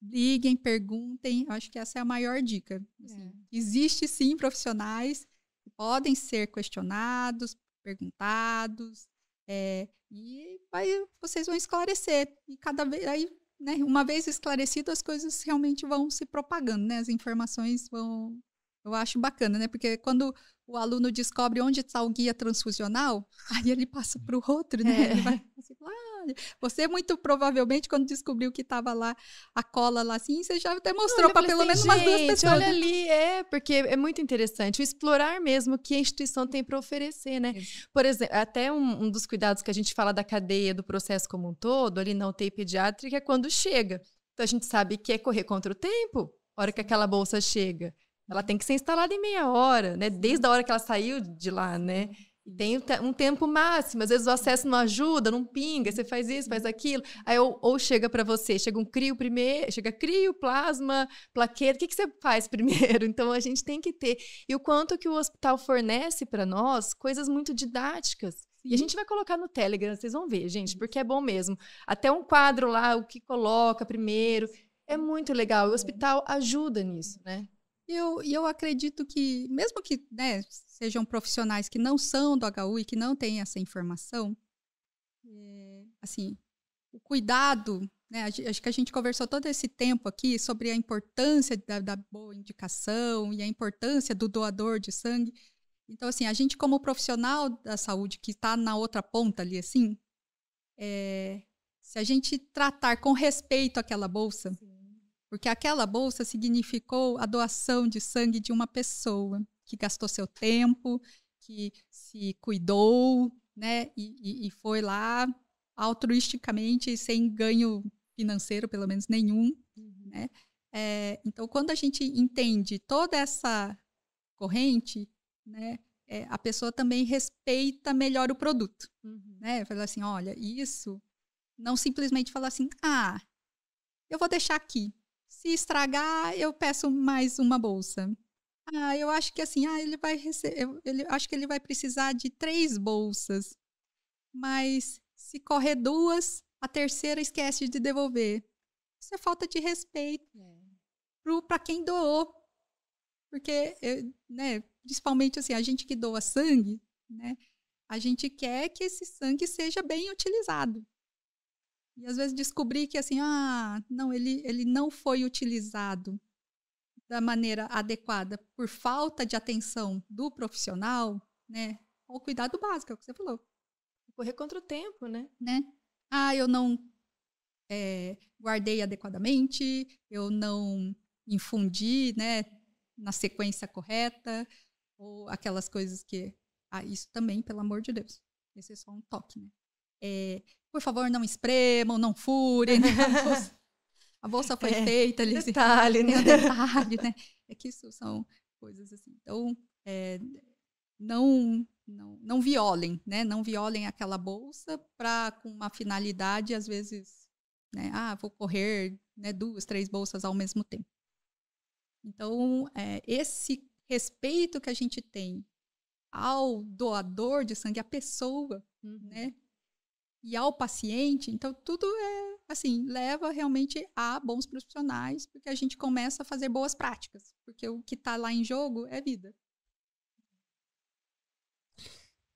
Liguem, perguntem. Acho que essa é a maior dica. Assim, é. Existe sim profissionais que podem ser questionados, perguntados, é, e aí vocês vão esclarecer. E cada vez aí, né, uma vez esclarecido, as coisas realmente vão se propagando, né? As informações vão eu acho bacana, né? Porque quando o aluno descobre onde está o guia transfusional, [LAUGHS] aí ele passa para o outro, né? É. Ele vai é. assim, ah, você muito provavelmente, quando descobriu que estava lá a cola lá assim, você já demonstrou para pelo assim, menos umas duas pessoas. Olha né? ali, é, porque é muito interessante. explorar mesmo o que a instituição tem para oferecer, né? Por exemplo, até um, um dos cuidados que a gente fala da cadeia do processo como um todo, ali na UTI pediátrica, é quando chega. Então a gente sabe que é correr contra o tempo, a hora que aquela bolsa chega. Ela tem que ser instalada em meia hora, né? Desde a hora que ela saiu de lá, né? E tem um tempo máximo. Às vezes o acesso não ajuda, não pinga. Você faz isso, faz aquilo. Aí ou, ou chega para você, chega um crio primeiro, chega crio, plasma, plaqueta. O que, que você faz [LAUGHS] primeiro? Então a gente tem que ter. E o quanto que o hospital fornece para nós coisas muito didáticas. E a gente vai colocar no Telegram, vocês vão ver, gente, porque é bom mesmo. Até um quadro lá, o que coloca primeiro. É muito legal. O é. hospital ajuda nisso, né? E eu, eu acredito que, mesmo que né, sejam profissionais que não são do HU e que não têm essa informação, é, assim, o cuidado, né, acho que a gente conversou todo esse tempo aqui sobre a importância da, da boa indicação e a importância do doador de sangue. Então, assim, a gente como profissional da saúde que está na outra ponta ali, assim, é, se a gente tratar com respeito aquela bolsa, Sim porque aquela bolsa significou a doação de sangue de uma pessoa que gastou seu tempo, que se cuidou, né, e, e foi lá altruisticamente sem ganho financeiro, pelo menos nenhum, uhum. né? É, então, quando a gente entende toda essa corrente, né, é, a pessoa também respeita melhor o produto, uhum. né? Fala assim, olha, isso não simplesmente falar assim, ah, eu vou deixar aqui, se estragar, eu peço mais uma bolsa. Ah, eu acho que assim, ah, ele vai receber, ele, acho que ele vai precisar de três bolsas. Mas se correr duas, a terceira esquece de devolver. Isso é falta de respeito é. para quem doou. Porque, né, principalmente assim, a gente que doa sangue, né, a gente quer que esse sangue seja bem utilizado. E às vezes descobrir que assim, ah, não, ele, ele não foi utilizado da maneira adequada por falta de atenção do profissional, né? Ou cuidado básico, é o que você falou. Correr contra o tempo, né? né? Ah, eu não é, guardei adequadamente, eu não infundi, né? Na sequência correta, ou aquelas coisas que. Ah, isso também, pelo amor de Deus. Esse é só um toque, né? É, por favor, não espremam, não furem. Né? A, bolsa, a bolsa foi [LAUGHS] é, feita ali. Assim, detalhe, assim, né? detalhe, né? É que isso são coisas assim. Então, é, não, não, não violem, né? Não violem aquela bolsa para com uma finalidade, às vezes, né? Ah, vou correr né, duas, três bolsas ao mesmo tempo. Então, é, esse respeito que a gente tem ao doador de sangue, à pessoa, uhum. né? e ao paciente. Então, tudo é assim, leva realmente a bons profissionais, porque a gente começa a fazer boas práticas, porque o que está lá em jogo é vida.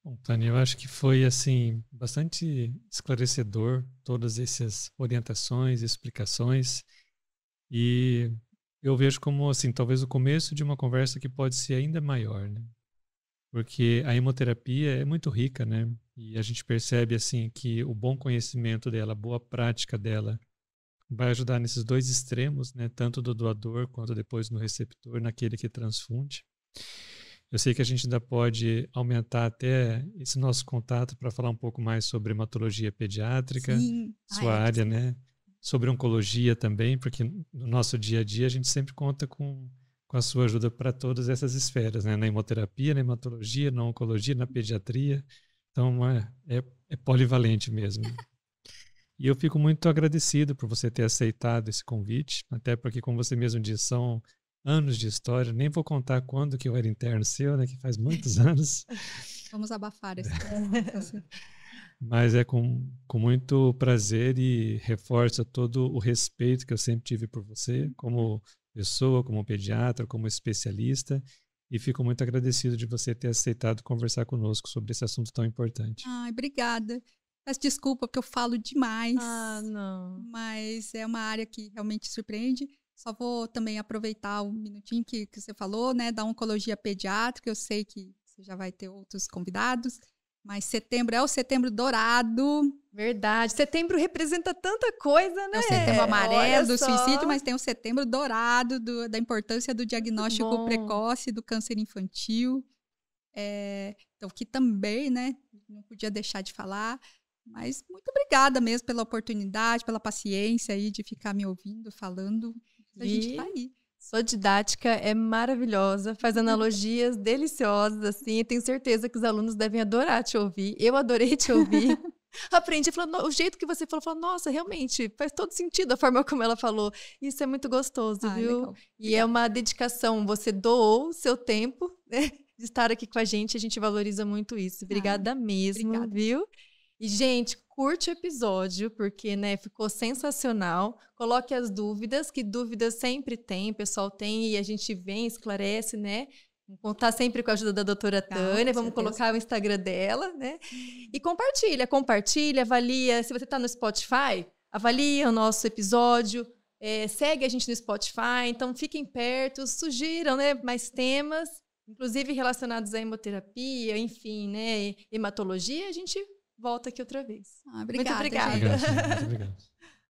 Bom, Tânia, eu acho que foi assim bastante esclarecedor todas essas orientações, explicações e eu vejo como assim talvez o começo de uma conversa que pode ser ainda maior, né? porque a hemoterapia é muito rica, né? E a gente percebe assim que o bom conhecimento dela, a boa prática dela, vai ajudar nesses dois extremos, né? Tanto do doador quanto depois no receptor, naquele que transfunde. Eu sei que a gente ainda pode aumentar até esse nosso contato para falar um pouco mais sobre hematologia pediátrica, Sim. Ah, sua Ai, é, área, né? Sobre oncologia também, porque no nosso dia a dia a gente sempre conta com com a sua ajuda para todas essas esferas, né? na hemoterapia, na hematologia, na oncologia, na pediatria. Então, é, é, é polivalente mesmo. E eu fico muito agradecido por você ter aceitado esse convite, até porque, como você mesmo disse, são anos de história. Nem vou contar quando que eu era interno seu, né? Que faz muitos [LAUGHS] anos. Vamos abafar esse [LAUGHS] Mas é com, com muito prazer e reforça todo o respeito que eu sempre tive por você, como pessoa, como pediatra, como especialista. E fico muito agradecido de você ter aceitado conversar conosco sobre esse assunto tão importante. Ai, obrigada. Peço desculpa porque eu falo demais. Ah, não. Mas é uma área que realmente surpreende. Só vou também aproveitar o um minutinho que, que você falou, né, da oncologia pediátrica. Eu sei que você já vai ter outros convidados. Mas setembro é o setembro dourado. Verdade. Setembro representa tanta coisa, né? É o né? setembro amarelo do suicídio, mas tem o setembro dourado do, da importância do diagnóstico precoce do câncer infantil. É, então, que também, né? Não podia deixar de falar. Mas muito obrigada mesmo pela oportunidade, pela paciência aí de ficar me ouvindo, falando. A e... gente tá aí. Sua didática é maravilhosa, faz analogias deliciosas, assim. Tenho certeza que os alunos devem adorar te ouvir. Eu adorei te ouvir. [LAUGHS] Aprendi, falando, o jeito que você falou, falou, nossa, realmente, faz todo sentido a forma como ela falou. Isso é muito gostoso, ah, é viu? Legal. E é uma dedicação, você doou seu tempo, [LAUGHS] né? De estar aqui com a gente, a gente valoriza muito isso. Obrigada ah, mesmo, obrigada. viu? E, gente, curte o episódio, porque né, ficou sensacional. Coloque as dúvidas, que dúvidas sempre tem, o pessoal tem e a gente vem, esclarece, né? Vamos contar sempre com a ajuda da doutora tá, Tânia, vamos certeza. colocar o Instagram dela, né? E compartilha, compartilha, avalia. Se você está no Spotify, avalia o nosso episódio, é, segue a gente no Spotify, então fiquem perto, sugiram né, mais temas, inclusive relacionados à hemoterapia, enfim, né? Hematologia, a gente volta aqui outra vez. Ah, obrigada, Muito obrigada. Gente. Muito obrigado.